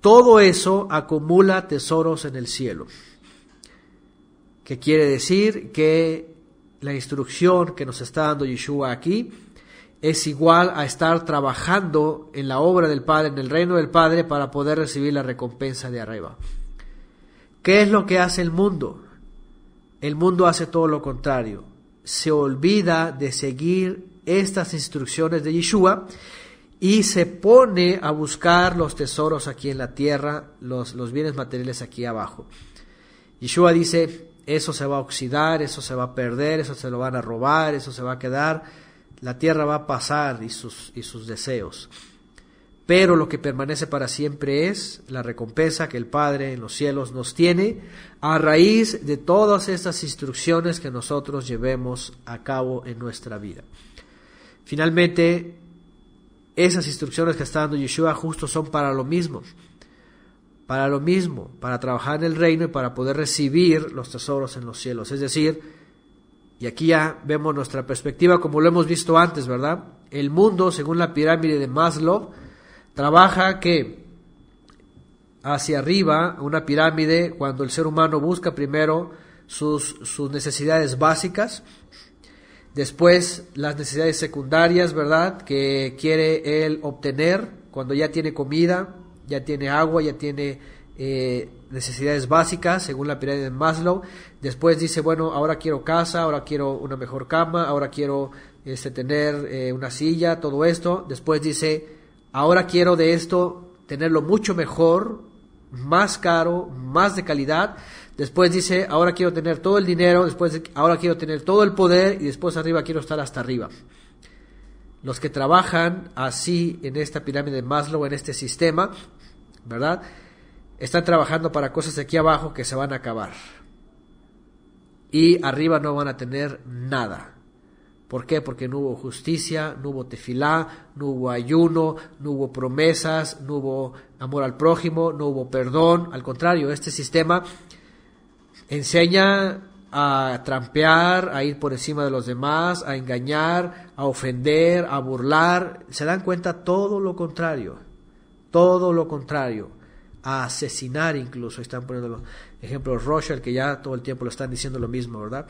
S1: todo eso acumula tesoros en el cielo. ¿Qué quiere decir que la instrucción que nos está dando Yeshua aquí es igual a estar trabajando en la obra del Padre, en el reino del Padre, para poder recibir la recompensa de arriba. ¿Qué es lo que hace el mundo? El mundo hace todo lo contrario. Se olvida de seguir estas instrucciones de Yeshua y se pone a buscar los tesoros aquí en la tierra, los, los bienes materiales aquí abajo. Yeshua dice, eso se va a oxidar, eso se va a perder, eso se lo van a robar, eso se va a quedar, la tierra va a pasar y sus, y sus deseos. Pero lo que permanece para siempre es la recompensa que el Padre en los cielos nos tiene a raíz de todas estas instrucciones que nosotros llevemos a cabo en nuestra vida. Finalmente, esas instrucciones que está dando Yeshua justo son para lo mismo, para lo mismo, para trabajar en el reino y para poder recibir los tesoros en los cielos. Es decir, y aquí ya vemos nuestra perspectiva como lo hemos visto antes, ¿verdad? El mundo, según la pirámide de Maslow, trabaja que hacia arriba, una pirámide, cuando el ser humano busca primero sus, sus necesidades básicas, Después las necesidades secundarias, ¿verdad? Que quiere él obtener cuando ya tiene comida, ya tiene agua, ya tiene eh, necesidades básicas según la pirámide de Maslow. Después dice, bueno, ahora quiero casa, ahora quiero una mejor cama, ahora quiero este, tener eh, una silla, todo esto. Después dice, ahora quiero de esto tenerlo mucho mejor, más caro, más de calidad. Después dice, ahora quiero tener todo el dinero, después ahora quiero tener todo el poder y después arriba quiero estar hasta arriba. Los que trabajan así en esta pirámide de Maslow, en este sistema, ¿verdad? Están trabajando para cosas aquí abajo que se van a acabar. Y arriba no van a tener nada. ¿Por qué? Porque no hubo justicia, no hubo tefilá, no hubo ayuno, no hubo promesas, no hubo amor al prójimo, no hubo perdón. Al contrario, este sistema Enseña a trampear, a ir por encima de los demás, a engañar, a ofender, a burlar. Se dan cuenta todo lo contrario, todo lo contrario, a asesinar incluso. Están poniendo los ejemplos Rochelle, que ya todo el tiempo lo están diciendo lo mismo, ¿verdad?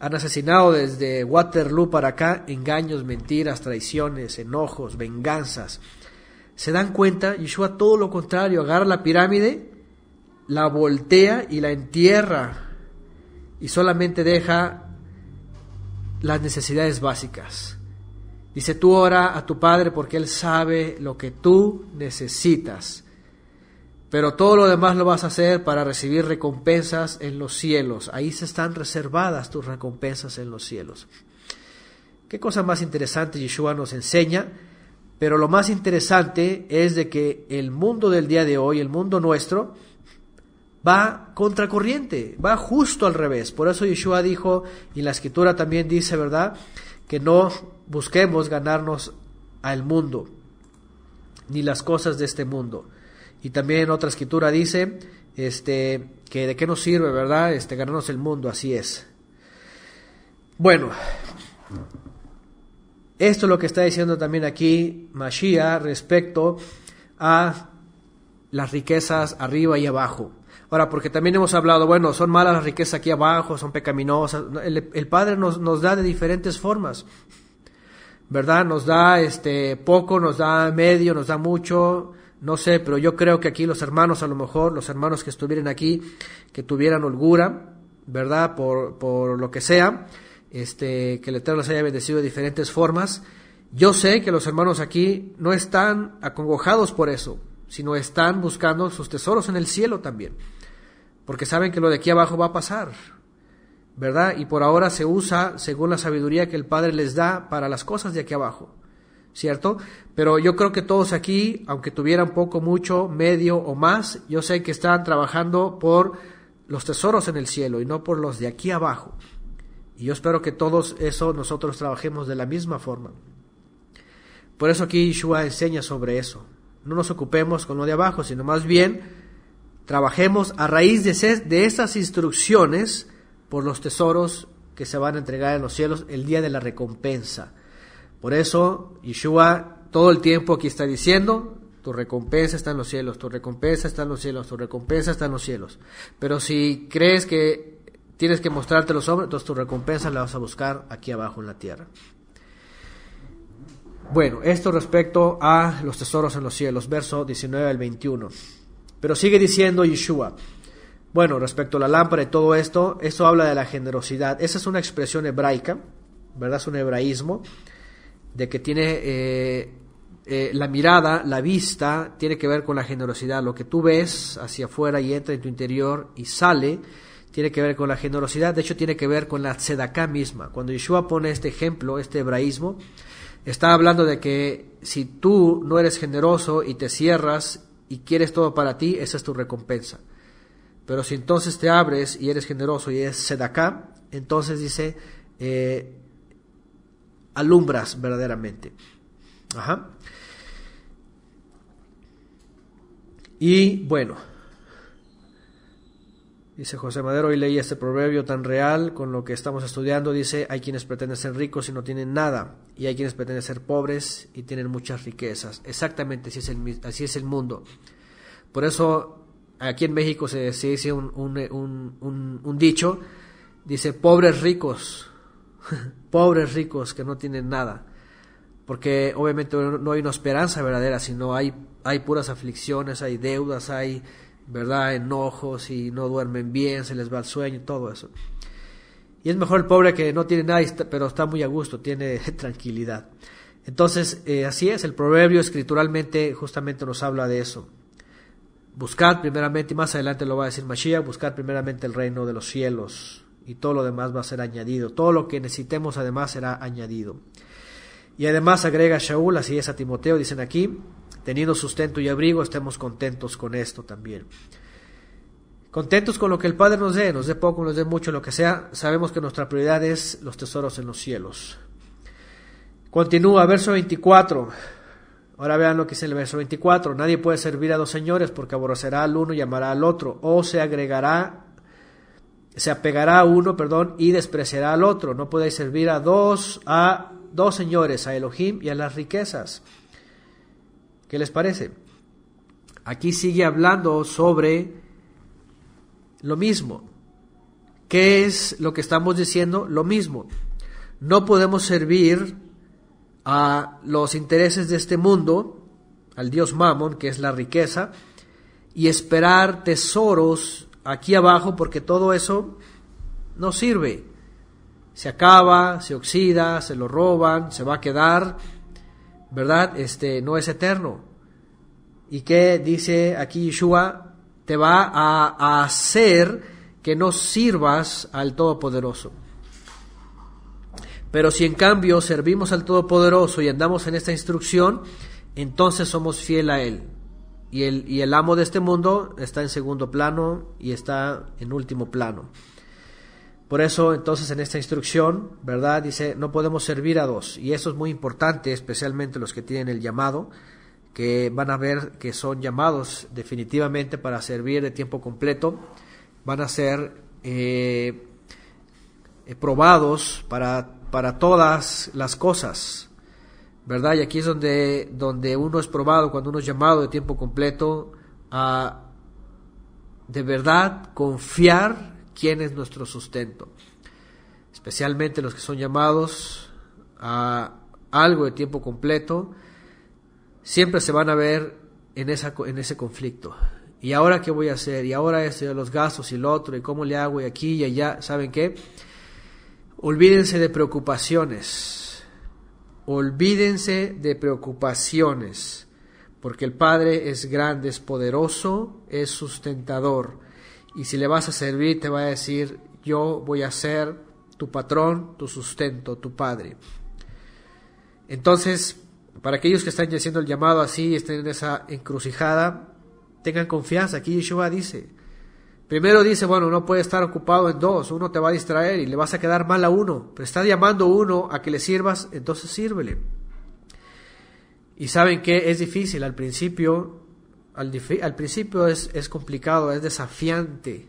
S1: Han asesinado desde Waterloo para acá engaños, mentiras, traiciones, enojos, venganzas. Se dan cuenta, Yeshua todo lo contrario, agarra la pirámide la voltea y la entierra y solamente deja las necesidades básicas. Dice, tú ora a tu Padre porque Él sabe lo que tú necesitas, pero todo lo demás lo vas a hacer para recibir recompensas en los cielos. Ahí se están reservadas tus recompensas en los cielos. Qué cosa más interesante Yeshua nos enseña, pero lo más interesante es de que el mundo del día de hoy, el mundo nuestro, va contracorriente, va justo al revés. Por eso Yeshua dijo, y la escritura también dice, ¿verdad? Que no busquemos ganarnos al mundo, ni las cosas de este mundo. Y también otra escritura dice, este, que de qué nos sirve, ¿verdad? Este, ganarnos el mundo, así es. Bueno, esto es lo que está diciendo también aquí Mashiach respecto a las riquezas arriba y abajo. Ahora, porque también hemos hablado, bueno, son malas las riquezas aquí abajo, son pecaminosas. El, Padre nos, da de diferentes formas, ¿verdad? Nos da este, poco, nos da medio, nos da mucho, no sé, pero yo creo que aquí los hermanos, a lo mejor, los hermanos que estuvieran aquí, que tuvieran holgura, ¿verdad? Por, por lo que sea, este, que el Eterno los haya bendecido de diferentes formas. Yo sé que los hermanos aquí no están acongojados por eso, sino están buscando sus tesoros en el cielo también porque saben que lo de aquí abajo va a pasar, ¿verdad? Y por ahora se usa según la sabiduría que el Padre les da para las cosas de aquí abajo, ¿cierto? Pero yo creo que todos aquí, aunque tuvieran poco, mucho, medio o más, yo sé que están trabajando por los tesoros en el cielo y no por los de aquí abajo. Y yo espero que todos eso nosotros trabajemos de la misma forma. Por eso aquí Yeshua enseña sobre eso. No nos ocupemos con lo de abajo, sino más bien Trabajemos a raíz de, de instrucciones por los tesoros que se van a entregar en los cielos el día de la recompensa. Por eso, Yeshua todo el tiempo aquí está diciendo, tu recompensa está en los cielos, tu recompensa está en los cielos, tu recompensa está en los cielos. Pero si crees que tienes que mostrarte los hombres, entonces tu recompensa la vas a buscar aquí abajo en la tierra. Bueno, esto respecto a los tesoros en los cielos, verso 19 al 21. Pero sigue diciendo Yeshua. Bueno, respecto a la lámpara y todo esto, esto habla de la generosidad. Esa es una expresión hebraica, ¿verdad? Es un hebraísmo, de que tiene eh, eh, la mirada, la vista, tiene que ver con la generosidad. Lo que tú ves hacia afuera y entra en tu interior y sale, tiene que ver con la generosidad. De hecho, tiene que ver con la tzedaká misma. Cuando Yeshua pone este ejemplo, este hebraísmo, está hablando de que si tú no eres generoso y te cierras y quieres todo para ti, esa es tu recompensa. Pero si entonces te abres y eres generoso y es sedacá, entonces dice, eh, alumbras verdaderamente. Ajá. Y bueno, Dice José Madero, y leí este proverbio tan real con lo que estamos estudiando. Dice, hay quienes pretenden ser ricos y no tienen nada, y hay quienes pretenden ser pobres y tienen muchas riquezas. Exactamente, así es el, así es el mundo. Por eso aquí en México se, se dice un, dicho, dice, pobres ricos, [LAUGHS] pobres ricos que no tienen nada. Porque obviamente no hay una esperanza verdadera, sino hay, hay puras aflicciones, hay deudas, hay ¿verdad? Enojos y no duermen bien, se les va el sueño, todo eso. Y es mejor el pobre que no tiene nada, pero está muy a gusto, tiene [LAUGHS] tranquilidad. Entonces, eh, así es, el proverbio escrituralmente justamente nos habla de eso. Buscad primeramente, y más adelante lo va a decir Mashiach, buscad primeramente el reino de los cielos y todo lo demás va a ser añadido. Todo lo que necesitemos además será añadido. Y además agrega Shaul, así es a Timoteo, dicen aquí, teniendo sustento y abrigo, estemos contentos con esto también. Contentos con lo que el Padre nos dé, nos dé poco, nos dé mucho, lo que sea, sabemos que nuestra prioridad es los tesoros en los cielos. Continúa, verso 24. Ahora vean lo que dice el verso 24. Nadie puede servir a dos señores porque aborrecerá al uno y amará al otro, o se agregará, se apegará a uno, perdón, y despreciará al otro. No podéis servir a dos, a dos señores, a Elohim y a las riquezas. ¿Qué les parece? Aquí sigue hablando sobre lo mismo. ¿Qué es lo que estamos diciendo? Lo mismo. No podemos servir a los intereses de este mundo, al dios mamón que es la riqueza, y esperar tesoros aquí abajo, porque todo eso no sirve. Se acaba, se oxida, se lo roban, se va a quedar ¿verdad? Este, no es eterno. ¿Y qué dice aquí Yeshua? Te va a, hacer que no sirvas al Todopoderoso. Pero si en cambio servimos al Todopoderoso y andamos en esta instrucción, entonces somos fiel a Él. Y el, y el amo de este mundo está en segundo plano y está en último plano. Por eso entonces en esta instrucción, ¿verdad? Dice, no podemos servir a dos. Y eso es muy importante, especialmente los que tienen el llamado, que van a ver que son llamados definitivamente para servir de tiempo completo, van a ser eh, eh, probados para, para todas las cosas. ¿verdad? Y aquí es donde, donde uno es probado, cuando uno es llamado de tiempo completo, a de verdad confiar quién es nuestro sustento, especialmente los que son llamados a algo de tiempo completo, siempre se van a ver en, esa, en ese conflicto. ¿Y ahora qué voy a hacer? ¿Y ahora de los gastos y lo otro? ¿Y cómo le hago? ¿Y aquí y allá? ¿Saben qué? Olvídense de preocupaciones. Olvídense de preocupaciones. Porque el Padre es grande, es poderoso, es sustentador. Y si le vas a servir, te va a decir, yo voy a ser tu patrón, tu sustento, tu padre. Entonces, para aquellos que están haciendo el llamado así, estén en esa encrucijada, tengan confianza. Aquí Yeshua dice, primero dice, bueno, no puede estar ocupado en dos, uno te va a distraer y le vas a quedar mal a uno, pero está llamando uno a que le sirvas, entonces sírvele. Y saben que es difícil al principio, al, principio es, complicado, es desafiante,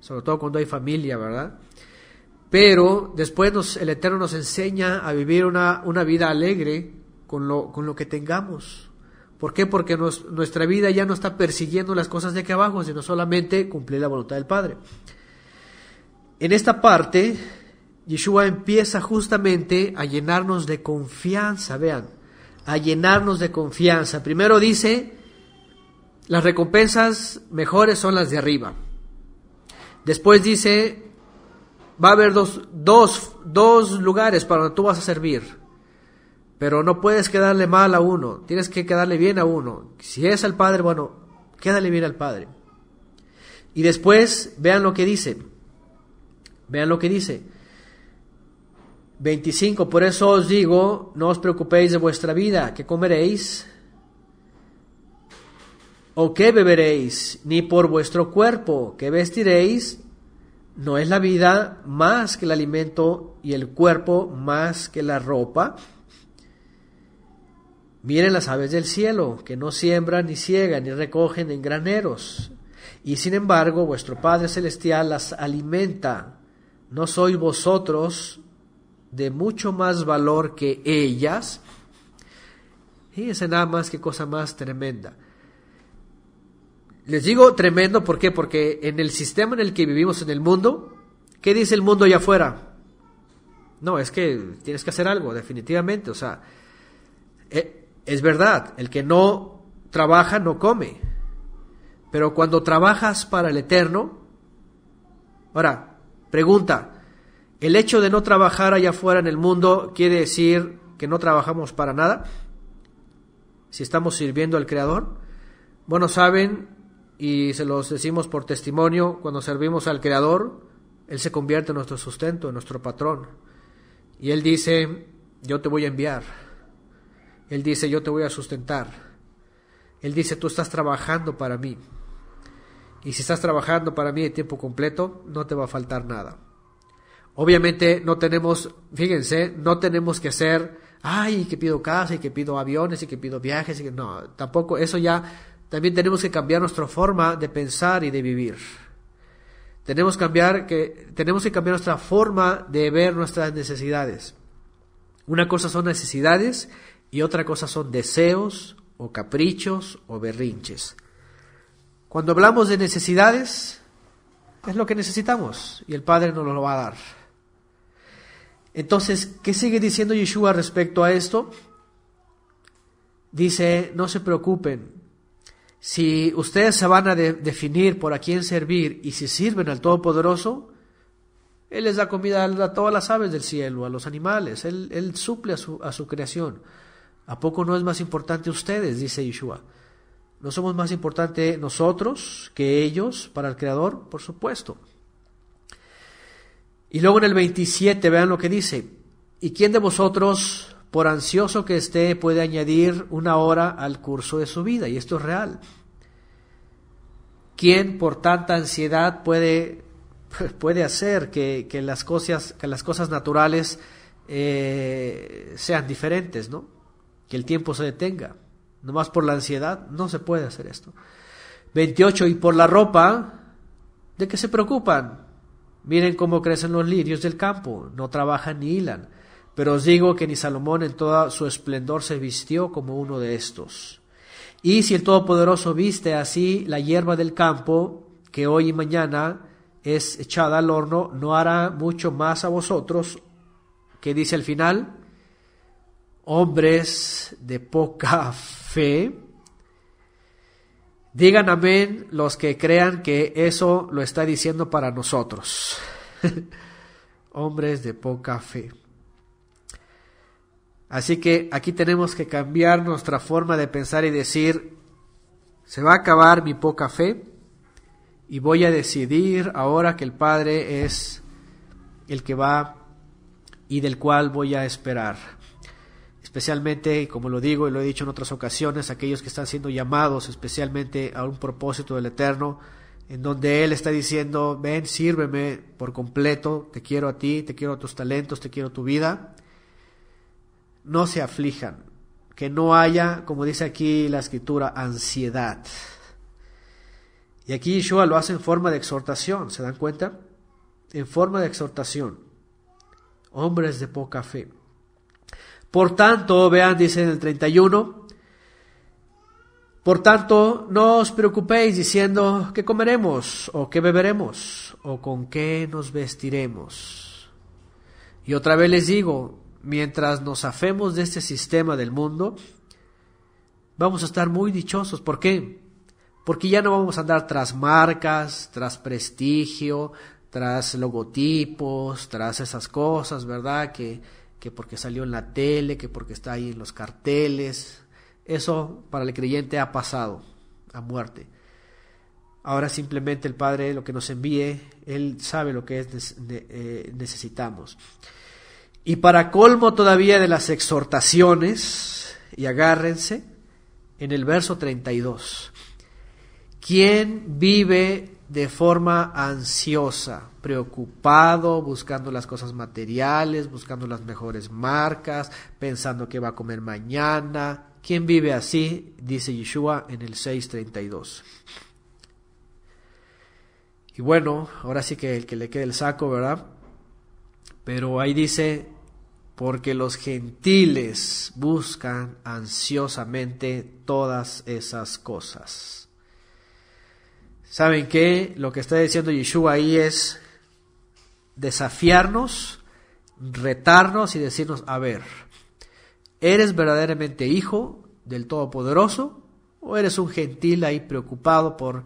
S1: sobre todo cuando hay familia, ¿verdad? Pero después el Eterno nos enseña a vivir una, vida alegre con lo, que tengamos. ¿Por qué? Porque nuestra vida ya no está persiguiendo las cosas de aquí abajo, sino solamente cumplir la voluntad del Padre. En esta parte, Yeshua empieza justamente a llenarnos de confianza, vean, a llenarnos de confianza. Primero dice, las recompensas mejores son las de arriba. Después dice, va a haber dos, lugares para donde tú vas a servir. Pero no puedes quedarle mal a uno, tienes que quedarle bien a uno. Si es al Padre, bueno, quédale bien al Padre. Y después, vean lo que dice. Vean lo que dice. 25. Por eso os digo, no os preocupéis de vuestra vida, que comeréis, o qué beberéis, ni por vuestro cuerpo qué vestiréis. ¿No es la vida más que el alimento y el cuerpo más que la ropa? Miren las aves del cielo, que no siembran ni ciegan ni recogen en graneros, y sin embargo vuestro Padre Celestial las alimenta. ¿No sois vosotros de mucho más valor que ellas? Y Fíjense nada más que cosa más tremenda. Les digo tremendo, ¿por qué? Porque en el sistema en el que vivimos en el mundo, ¿qué dice el mundo allá afuera? No, es que tienes que hacer algo, definitivamente. O sea, eh, es verdad, el que no trabaja no come. Pero cuando trabajas para el eterno, ahora, pregunta, ¿el hecho de no trabajar allá afuera en el mundo quiere decir que no trabajamos para nada? Si estamos sirviendo al Creador. Bueno, saben y se los decimos por testimonio, cuando servimos al Creador, Él se convierte en nuestro sustento, en nuestro patrón. Y Él dice, yo te voy a enviar. Él dice, yo te voy a sustentar. Él dice, tú estás trabajando para mí. Y si estás trabajando para mí de tiempo completo, no te va a faltar nada. Obviamente no tenemos, fíjense, no tenemos que hacer, ay, que pido casa y que pido aviones y que pido viajes y no, tampoco, eso ya también tenemos que cambiar nuestra forma de pensar y de vivir. Tenemos, cambiar que, tenemos que cambiar nuestra forma de ver nuestras necesidades. Una cosa son necesidades y otra cosa son deseos o caprichos o berrinches. Cuando hablamos de necesidades, es lo que necesitamos y el Padre nos lo va a dar. Entonces, ¿qué sigue diciendo Yeshua respecto a esto? Dice, no se preocupen si ustedes se van a definir por a quién servir y si sirven al Todopoderoso, Él les da comida a todas las aves del cielo, a los animales, Él, suple a su, a su creación. ¿A poco no es más importante ustedes? dice Yeshua. ¿No somos más importantes nosotros que ellos para el Creador? Por supuesto. Y luego en el 27, vean lo que dice. ¿Y quién de vosotros por ansioso que esté, puede añadir una hora al curso de su vida, y esto es real. ¿Quién por tanta ansiedad puede, [LAUGHS] puede hacer que, las cosas, que, las cosas, naturales eh, sean diferentes, ¿no? Que el tiempo se detenga. Nomás por la ansiedad no se puede hacer esto. 28. Y por la ropa, ¿de qué se preocupan? Miren cómo crecen los lirios del campo, no trabajan ni hilan. Pero os digo que ni Salomón en toda su esplendor se vistió como uno de estos. Y si el Todopoderoso viste así la hierba del campo, que hoy y mañana es echada al horno, no hará mucho más a vosotros, que dice al final, hombres de poca [LAUGHS] fe, digan amén los que crean que eso lo está diciendo para nosotros, [LAUGHS] hombres de poca fe. Así que aquí tenemos que cambiar nuestra forma de pensar y decir, se va a acabar mi poca fe y voy a decidir ahora que el Padre es el que va y del cual voy a esperar. Especialmente, como lo digo y lo he dicho en otras ocasiones, aquellos que están siendo llamados especialmente a un propósito del Eterno, en donde Él está diciendo, ven, sírveme por completo, te quiero a ti, te quiero a tus talentos, te quiero a tu vida no se aflijan, que no haya, como dice aquí la escritura, ansiedad. Y aquí Yeshua lo hace en forma de exhortación, ¿se dan cuenta? En forma de exhortación. Hombres de poca fe. Por tanto, vean, dice en el 31, por tanto, no os preocupéis diciendo qué comeremos o qué beberemos o con qué nos vestiremos. Y otra vez les digo, mientras nos afemos de este sistema del mundo, vamos a estar muy dichosos. ¿Por qué? Porque ya no vamos a andar tras marcas, tras prestigio, tras logotipos, tras esas cosas, ¿verdad? Que, porque salió en la tele, que porque está ahí en los carteles. Eso para el creyente ha pasado a muerte. Ahora simplemente el Padre lo que nos envíe, Él sabe lo que es, eh, necesitamos. Y para colmo todavía de las exhortaciones, y agárrense, en el verso 32, ¿quién vive de forma ansiosa, preocupado, buscando las cosas materiales, buscando las mejores marcas, pensando qué va a comer mañana? ¿Quién vive así? Dice Yeshua en el 632. Y bueno, ahora sí que el que le quede el saco, ¿verdad? Pero ahí dice, porque los gentiles buscan ansiosamente todas esas cosas. ¿Saben qué? Lo que está diciendo Yeshua ahí es desafiarnos, retarnos y decirnos, a ver, ¿eres verdaderamente hijo del Todopoderoso o eres un gentil ahí preocupado por,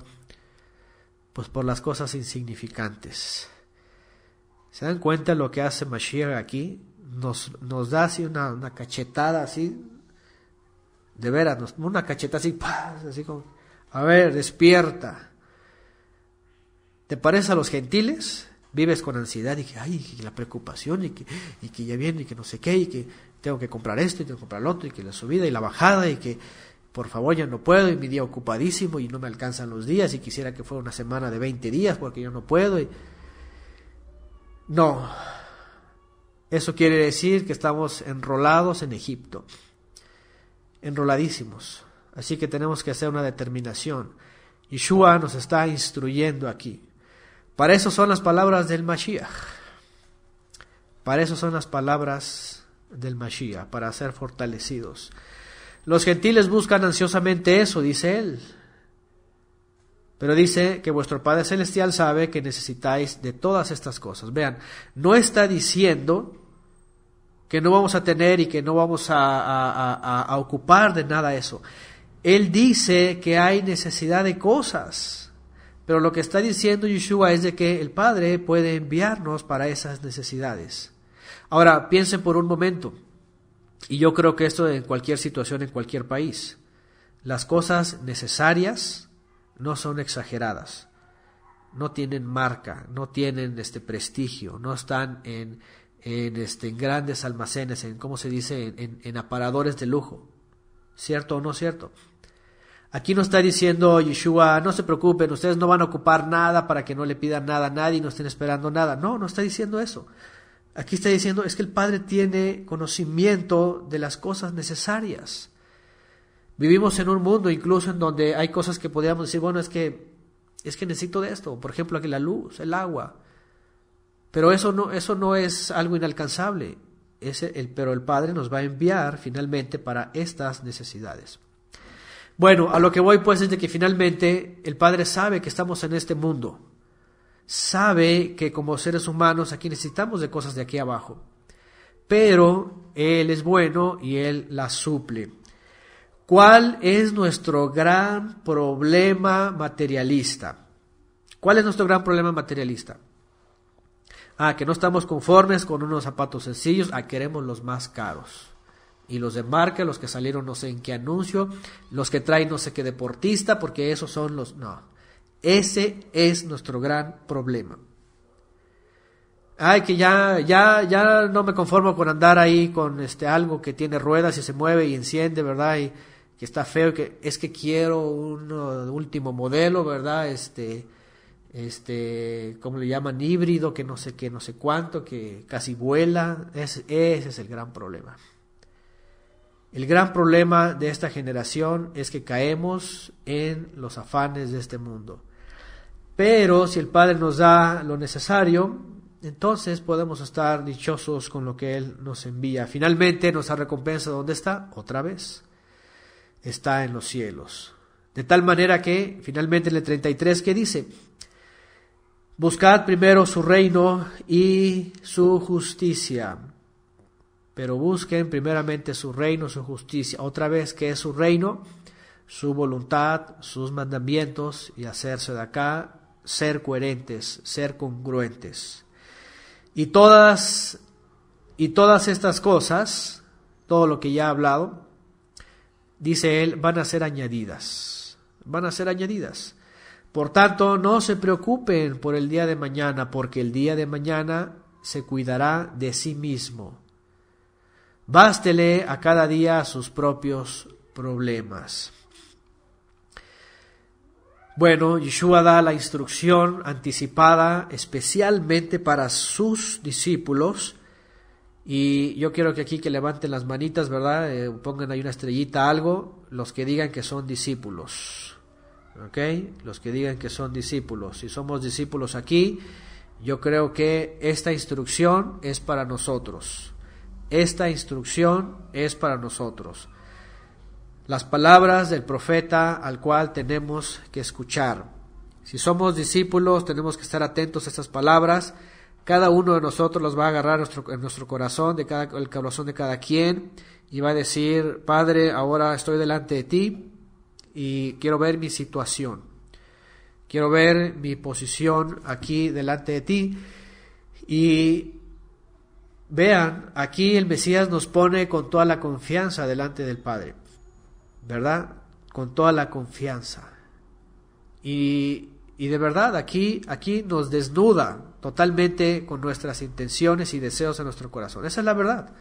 S1: pues, por las cosas insignificantes? ¿Se dan cuenta lo que hace Mashiach aquí? Nos, nos da así una, cachetada así, de veras, una cachetada así, así como, a ver, despierta. ¿Te parece a los gentiles? Vives con ansiedad y que, ay, la preocupación y que, y que ya viene y que no sé qué y que tengo que comprar esto y tengo que comprar lo otro y que la subida y la bajada y que por favor ya no puedo y mi día ocupadísimo y no me alcanzan los días y quisiera que fuera una semana de 20 días porque yo no puedo y... No, eso quiere decir que estamos enrolados en Egipto, enroladísimos. Así que tenemos que hacer una determinación. Yeshua nos está instruyendo aquí. Para eso son las palabras del Mashiach. Para eso son las palabras del Mashiach, para ser fortalecidos. Los gentiles buscan ansiosamente eso, dice él. Pero dice que vuestro Padre Celestial sabe que necesitáis de todas estas cosas. Vean, no está diciendo que no vamos a tener y que no vamos a, ocupar de nada eso. Él dice que hay necesidad de cosas. Pero lo que está diciendo Yeshua es de que el Padre puede enviarnos para esas necesidades. Ahora, piensen por un momento, y yo creo que esto en cualquier situación, en cualquier país, las cosas necesarias no son exageradas, no tienen marca, no tienen este prestigio, no están en, este, grandes almacenes, en cómo se dice, en, aparadores de lujo. ¿Cierto o no cierto? Aquí no está diciendo Yeshua, no se preocupen, ustedes no van a ocupar nada para que no le pidan nada a nadie y no estén esperando nada. No, no está diciendo eso. Aquí está diciendo es que el Padre tiene conocimiento de las cosas necesarias. Vivimos en un mundo incluso en donde hay cosas que podríamos decir, bueno, es que, es que necesito de esto, por ejemplo, aquí la luz, el agua. Pero eso no, eso no es algo inalcanzable. Es el, pero el Padre nos va a enviar finalmente para estas necesidades. Bueno, a lo que voy pues es de que finalmente el Padre sabe que estamos en este mundo. Sabe que como seres humanos aquí necesitamos de cosas de aquí abajo. Pero Él es bueno y Él las suple. ¿Cuál es nuestro gran problema materialista? ¿Cuál es nuestro gran problema materialista? Ah, que no estamos conformes con unos zapatos sencillos, ah, queremos los más caros. Y los de marca, los que salieron no sé en qué anuncio, los que traen no sé qué deportista, porque esos son los... No, ese es nuestro gran problema. Ay, que ya, ya, ya no me conformo con andar ahí con este algo que tiene ruedas y se mueve y enciende, ¿verdad? Y, que está feo, que es que quiero un último modelo, ¿verdad? Este, este, ¿cómo le llaman? Híbrido, que no sé qué, no sé cuánto, que casi vuela. ese es el gran problema. El gran problema de esta generación es que caemos en los afanes de este mundo. Pero si el Padre nos da lo necesario, entonces podemos estar dichosos con lo que Él nos envía. Finalmente, nos da recompensa, ¿dónde está? Otra vez está en los cielos. De tal manera que, finalmente en el 33, que dice, buscad primero su reino y su justicia, pero busquen primeramente su reino, su justicia. Otra vez, que es su reino? Su voluntad, sus mandamientos y hacerse de acá, ser coherentes, ser congruentes. Y todas, y todas estas cosas, todo lo que ya he hablado, dice él, van a ser añadidas. Van a ser añadidas. Por tanto, no se preocupen por el día de mañana, porque el día de mañana se cuidará de sí mismo. Bástele a cada día sus propios problemas. Bueno, Yeshua da la instrucción anticipada especialmente para sus discípulos y yo quiero que aquí que levanten las manitas, ¿verdad? Eh, pongan ahí una estrellita, algo, los que digan que son discípulos. ¿Ok? Los que digan que son discípulos. Si somos discípulos aquí, yo creo que esta instrucción es para nosotros. Esta instrucción es para nosotros. Las palabras del profeta al cual tenemos que escuchar. Si somos discípulos, tenemos que estar atentos a estas palabras cada uno de nosotros los va a agarrar en nuestro, corazón, de cada, el corazón de cada quien, y va a decir, Padre, ahora estoy delante de ti y quiero ver mi situación, quiero ver mi posición aquí delante de ti. Y vean, aquí el Mesías nos pone con toda la confianza delante del Padre, ¿verdad? Con toda la confianza. Y, y de verdad, aquí, aquí nos desnuda totalmente con nuestras intenciones y deseos en nuestro corazón. Esa es la verdad.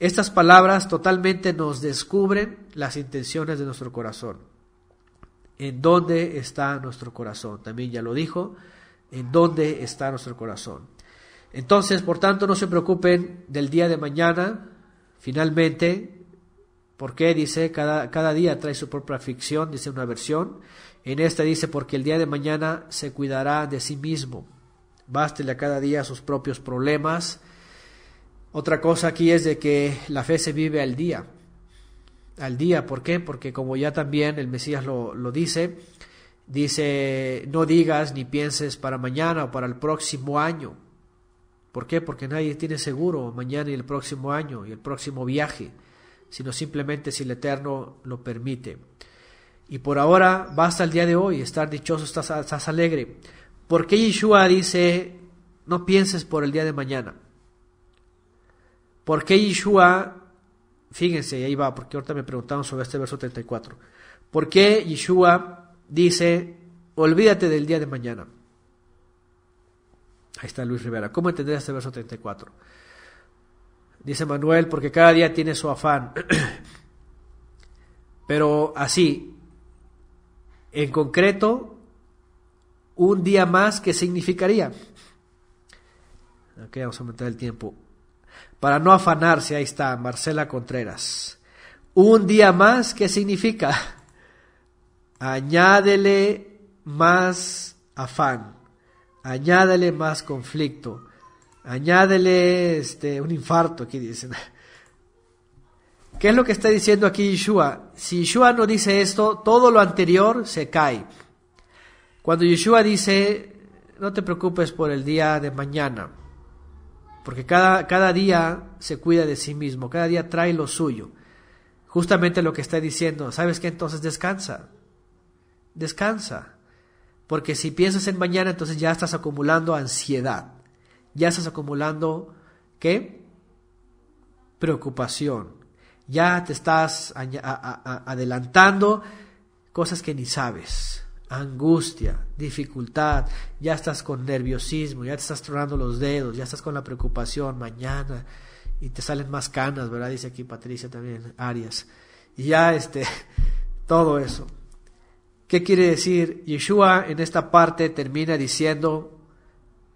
S1: Estas palabras totalmente nos descubren las intenciones de nuestro corazón. En dónde está nuestro corazón. También ya lo dijo, en dónde está nuestro corazón. Entonces, por tanto, no se preocupen del día de mañana, finalmente, porque dice, cada, cada día trae su propia ficción? dice una versión. En esta dice, porque el día de mañana se cuidará de sí mismo. Bástele a cada día sus propios problemas. Otra cosa aquí es de que la fe se vive al día. Al día, ¿por qué? Porque como ya también el Mesías lo, lo dice, dice, no digas ni pienses para mañana o para el próximo año. ¿Por qué? Porque nadie tiene seguro mañana y el próximo año y el próximo viaje, sino simplemente si el Eterno lo permite. Y por ahora, basta el día de hoy, estar dichoso, estás, estás alegre. ¿Por qué Yeshua dice, no pienses por el día de mañana? ¿Por qué Yeshua, fíjense, ahí va, porque ahorita me preguntaron sobre este verso 34, ¿por qué Yeshua dice, olvídate del día de mañana? Ahí está Luis Rivera. ¿Cómo entender este verso 34? Dice Manuel, porque cada día tiene su afán. [CLEARS THROAT] Pero así, en concreto, un día más, que significaría? Ok, vamos a meter el tiempo. Para no afanarse, ahí está, Marcela Contreras. Un día más, ¿qué significa? [LAUGHS] Añádele más afán, añádele más conflicto, añádele este, un infarto, aquí dicen. ¿Qué es lo que está diciendo aquí Yeshua? Si Yeshua no dice esto, todo lo anterior se cae. Cuando Yeshua dice, no te preocupes por el día de mañana, porque cada, cada día se cuida de sí mismo, cada día trae lo suyo. Justamente lo que está diciendo, ¿sabes qué? Entonces descansa, descansa, porque si piensas en mañana, entonces ya estás acumulando ansiedad, ya estás acumulando, ¿qué? Preocupación, ya te estás adelantando cosas que ni sabes angustia, dificultad, ya estás con nerviosismo, ya te estás tronando los dedos, ya estás con la preocupación mañana y te salen más canas, ¿verdad? Dice aquí Patricia también, Arias. Y ya este, [LAUGHS] todo eso. ¿Qué quiere decir? Yeshua en esta parte termina diciendo,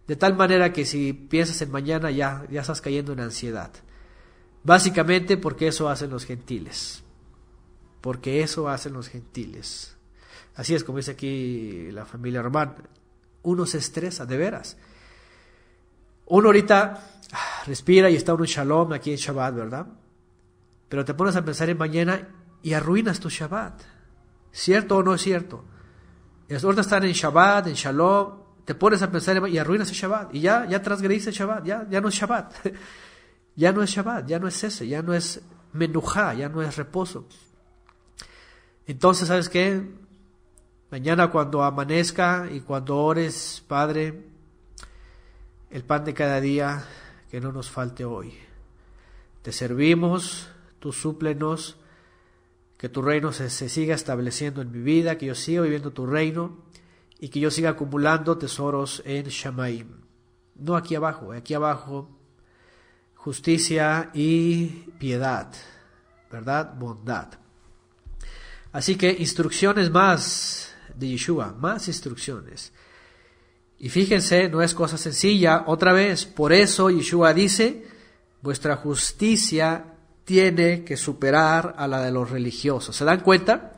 S1: de tal manera que si piensas en mañana ya, ya estás cayendo en ansiedad. Básicamente porque eso hacen los gentiles. Porque eso hacen los gentiles. Así es como dice aquí la familia Román. Uno se estresa, de veras. Uno ahorita ah, respira y está uno en shalom aquí en Shabbat, ¿verdad? Pero te pones a pensar en mañana y arruinas tu Shabbat. ¿Cierto o no es cierto? ahorita están en Shabbat, en shalom, te pones a pensar y arruinas el Shabbat. Y ya, ya transgrediste el Shabbat, ya, no es Shabbat. [LAUGHS] ya no es Shabbat, ya no es ese, ya no es menujá, ya no es reposo. Entonces, ¿sabes qué? Mañana cuando amanezca y cuando ores, Padre, el pan de cada día que no nos falte hoy. Te servimos, tú súplenos, que tu reino se, siga estableciendo en mi vida, que yo siga viviendo tu reino y que yo siga acumulando tesoros en Shamaim. No aquí abajo, aquí abajo justicia y piedad, ¿verdad? Bondad. Así que instrucciones más de Yeshua, más instrucciones. Y fíjense, no es cosa sencilla. Otra vez, por eso Yeshua dice, vuestra justicia tiene que superar a la de los religiosos. ¿Se dan cuenta?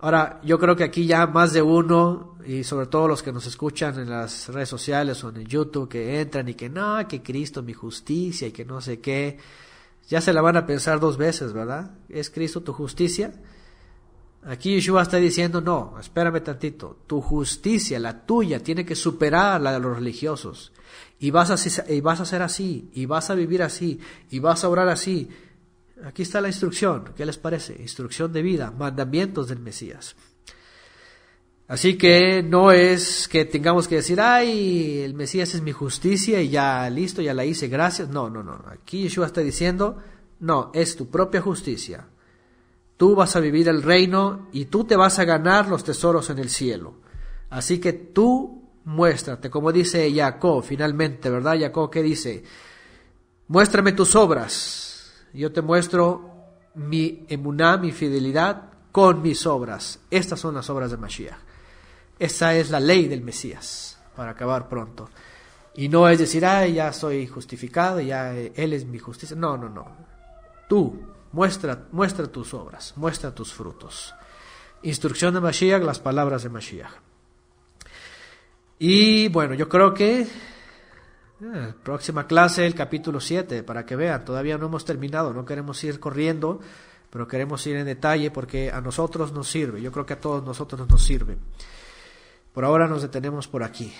S1: Ahora, yo creo que aquí ya más de uno, y sobre todo los que nos escuchan en las redes sociales o en YouTube, que entran y que no, que Cristo mi justicia y que no sé qué, ya se la van a pensar dos veces, ¿verdad? ¿Es Cristo tu justicia? Aquí Yeshua está diciendo, no, espérame tantito, tu justicia, la tuya, tiene que superar la de los religiosos. Y vas, a, y vas a ser así, y vas a vivir así, y vas a orar así. Aquí está la instrucción, ¿qué les parece? Instrucción de vida, mandamientos del Mesías. Así que no es que tengamos que decir, ay, el Mesías es mi justicia y ya listo, ya la hice, gracias. No, no, no. Aquí Yeshua está diciendo, no, es tu propia justicia, Tú vas a vivir el reino y tú te vas a ganar los tesoros en el cielo. Así que tú muéstrate, como dice Jacob finalmente, ¿verdad? Jacob qué dice, muéstrame tus obras, yo te muestro mi emuná, mi fidelidad con mis obras. Estas son las obras de Mashiach. Esa es la ley del Mesías, para acabar pronto. Y no es decir, ah, ya soy justificado, ya eh, Él es mi justicia. No, no, no. Tú muestra, muestra tus obras, muestra tus frutos. Instrucción de Mashiach, las palabras de Mashiach. Y bueno, yo creo que eh, próxima clase, el capítulo 7, para que vean, todavía no hemos terminado, no queremos ir corriendo, pero queremos ir en detalle porque a nosotros nos sirve, yo creo que a todos nosotros nos sirve. Por ahora nos detenemos por aquí.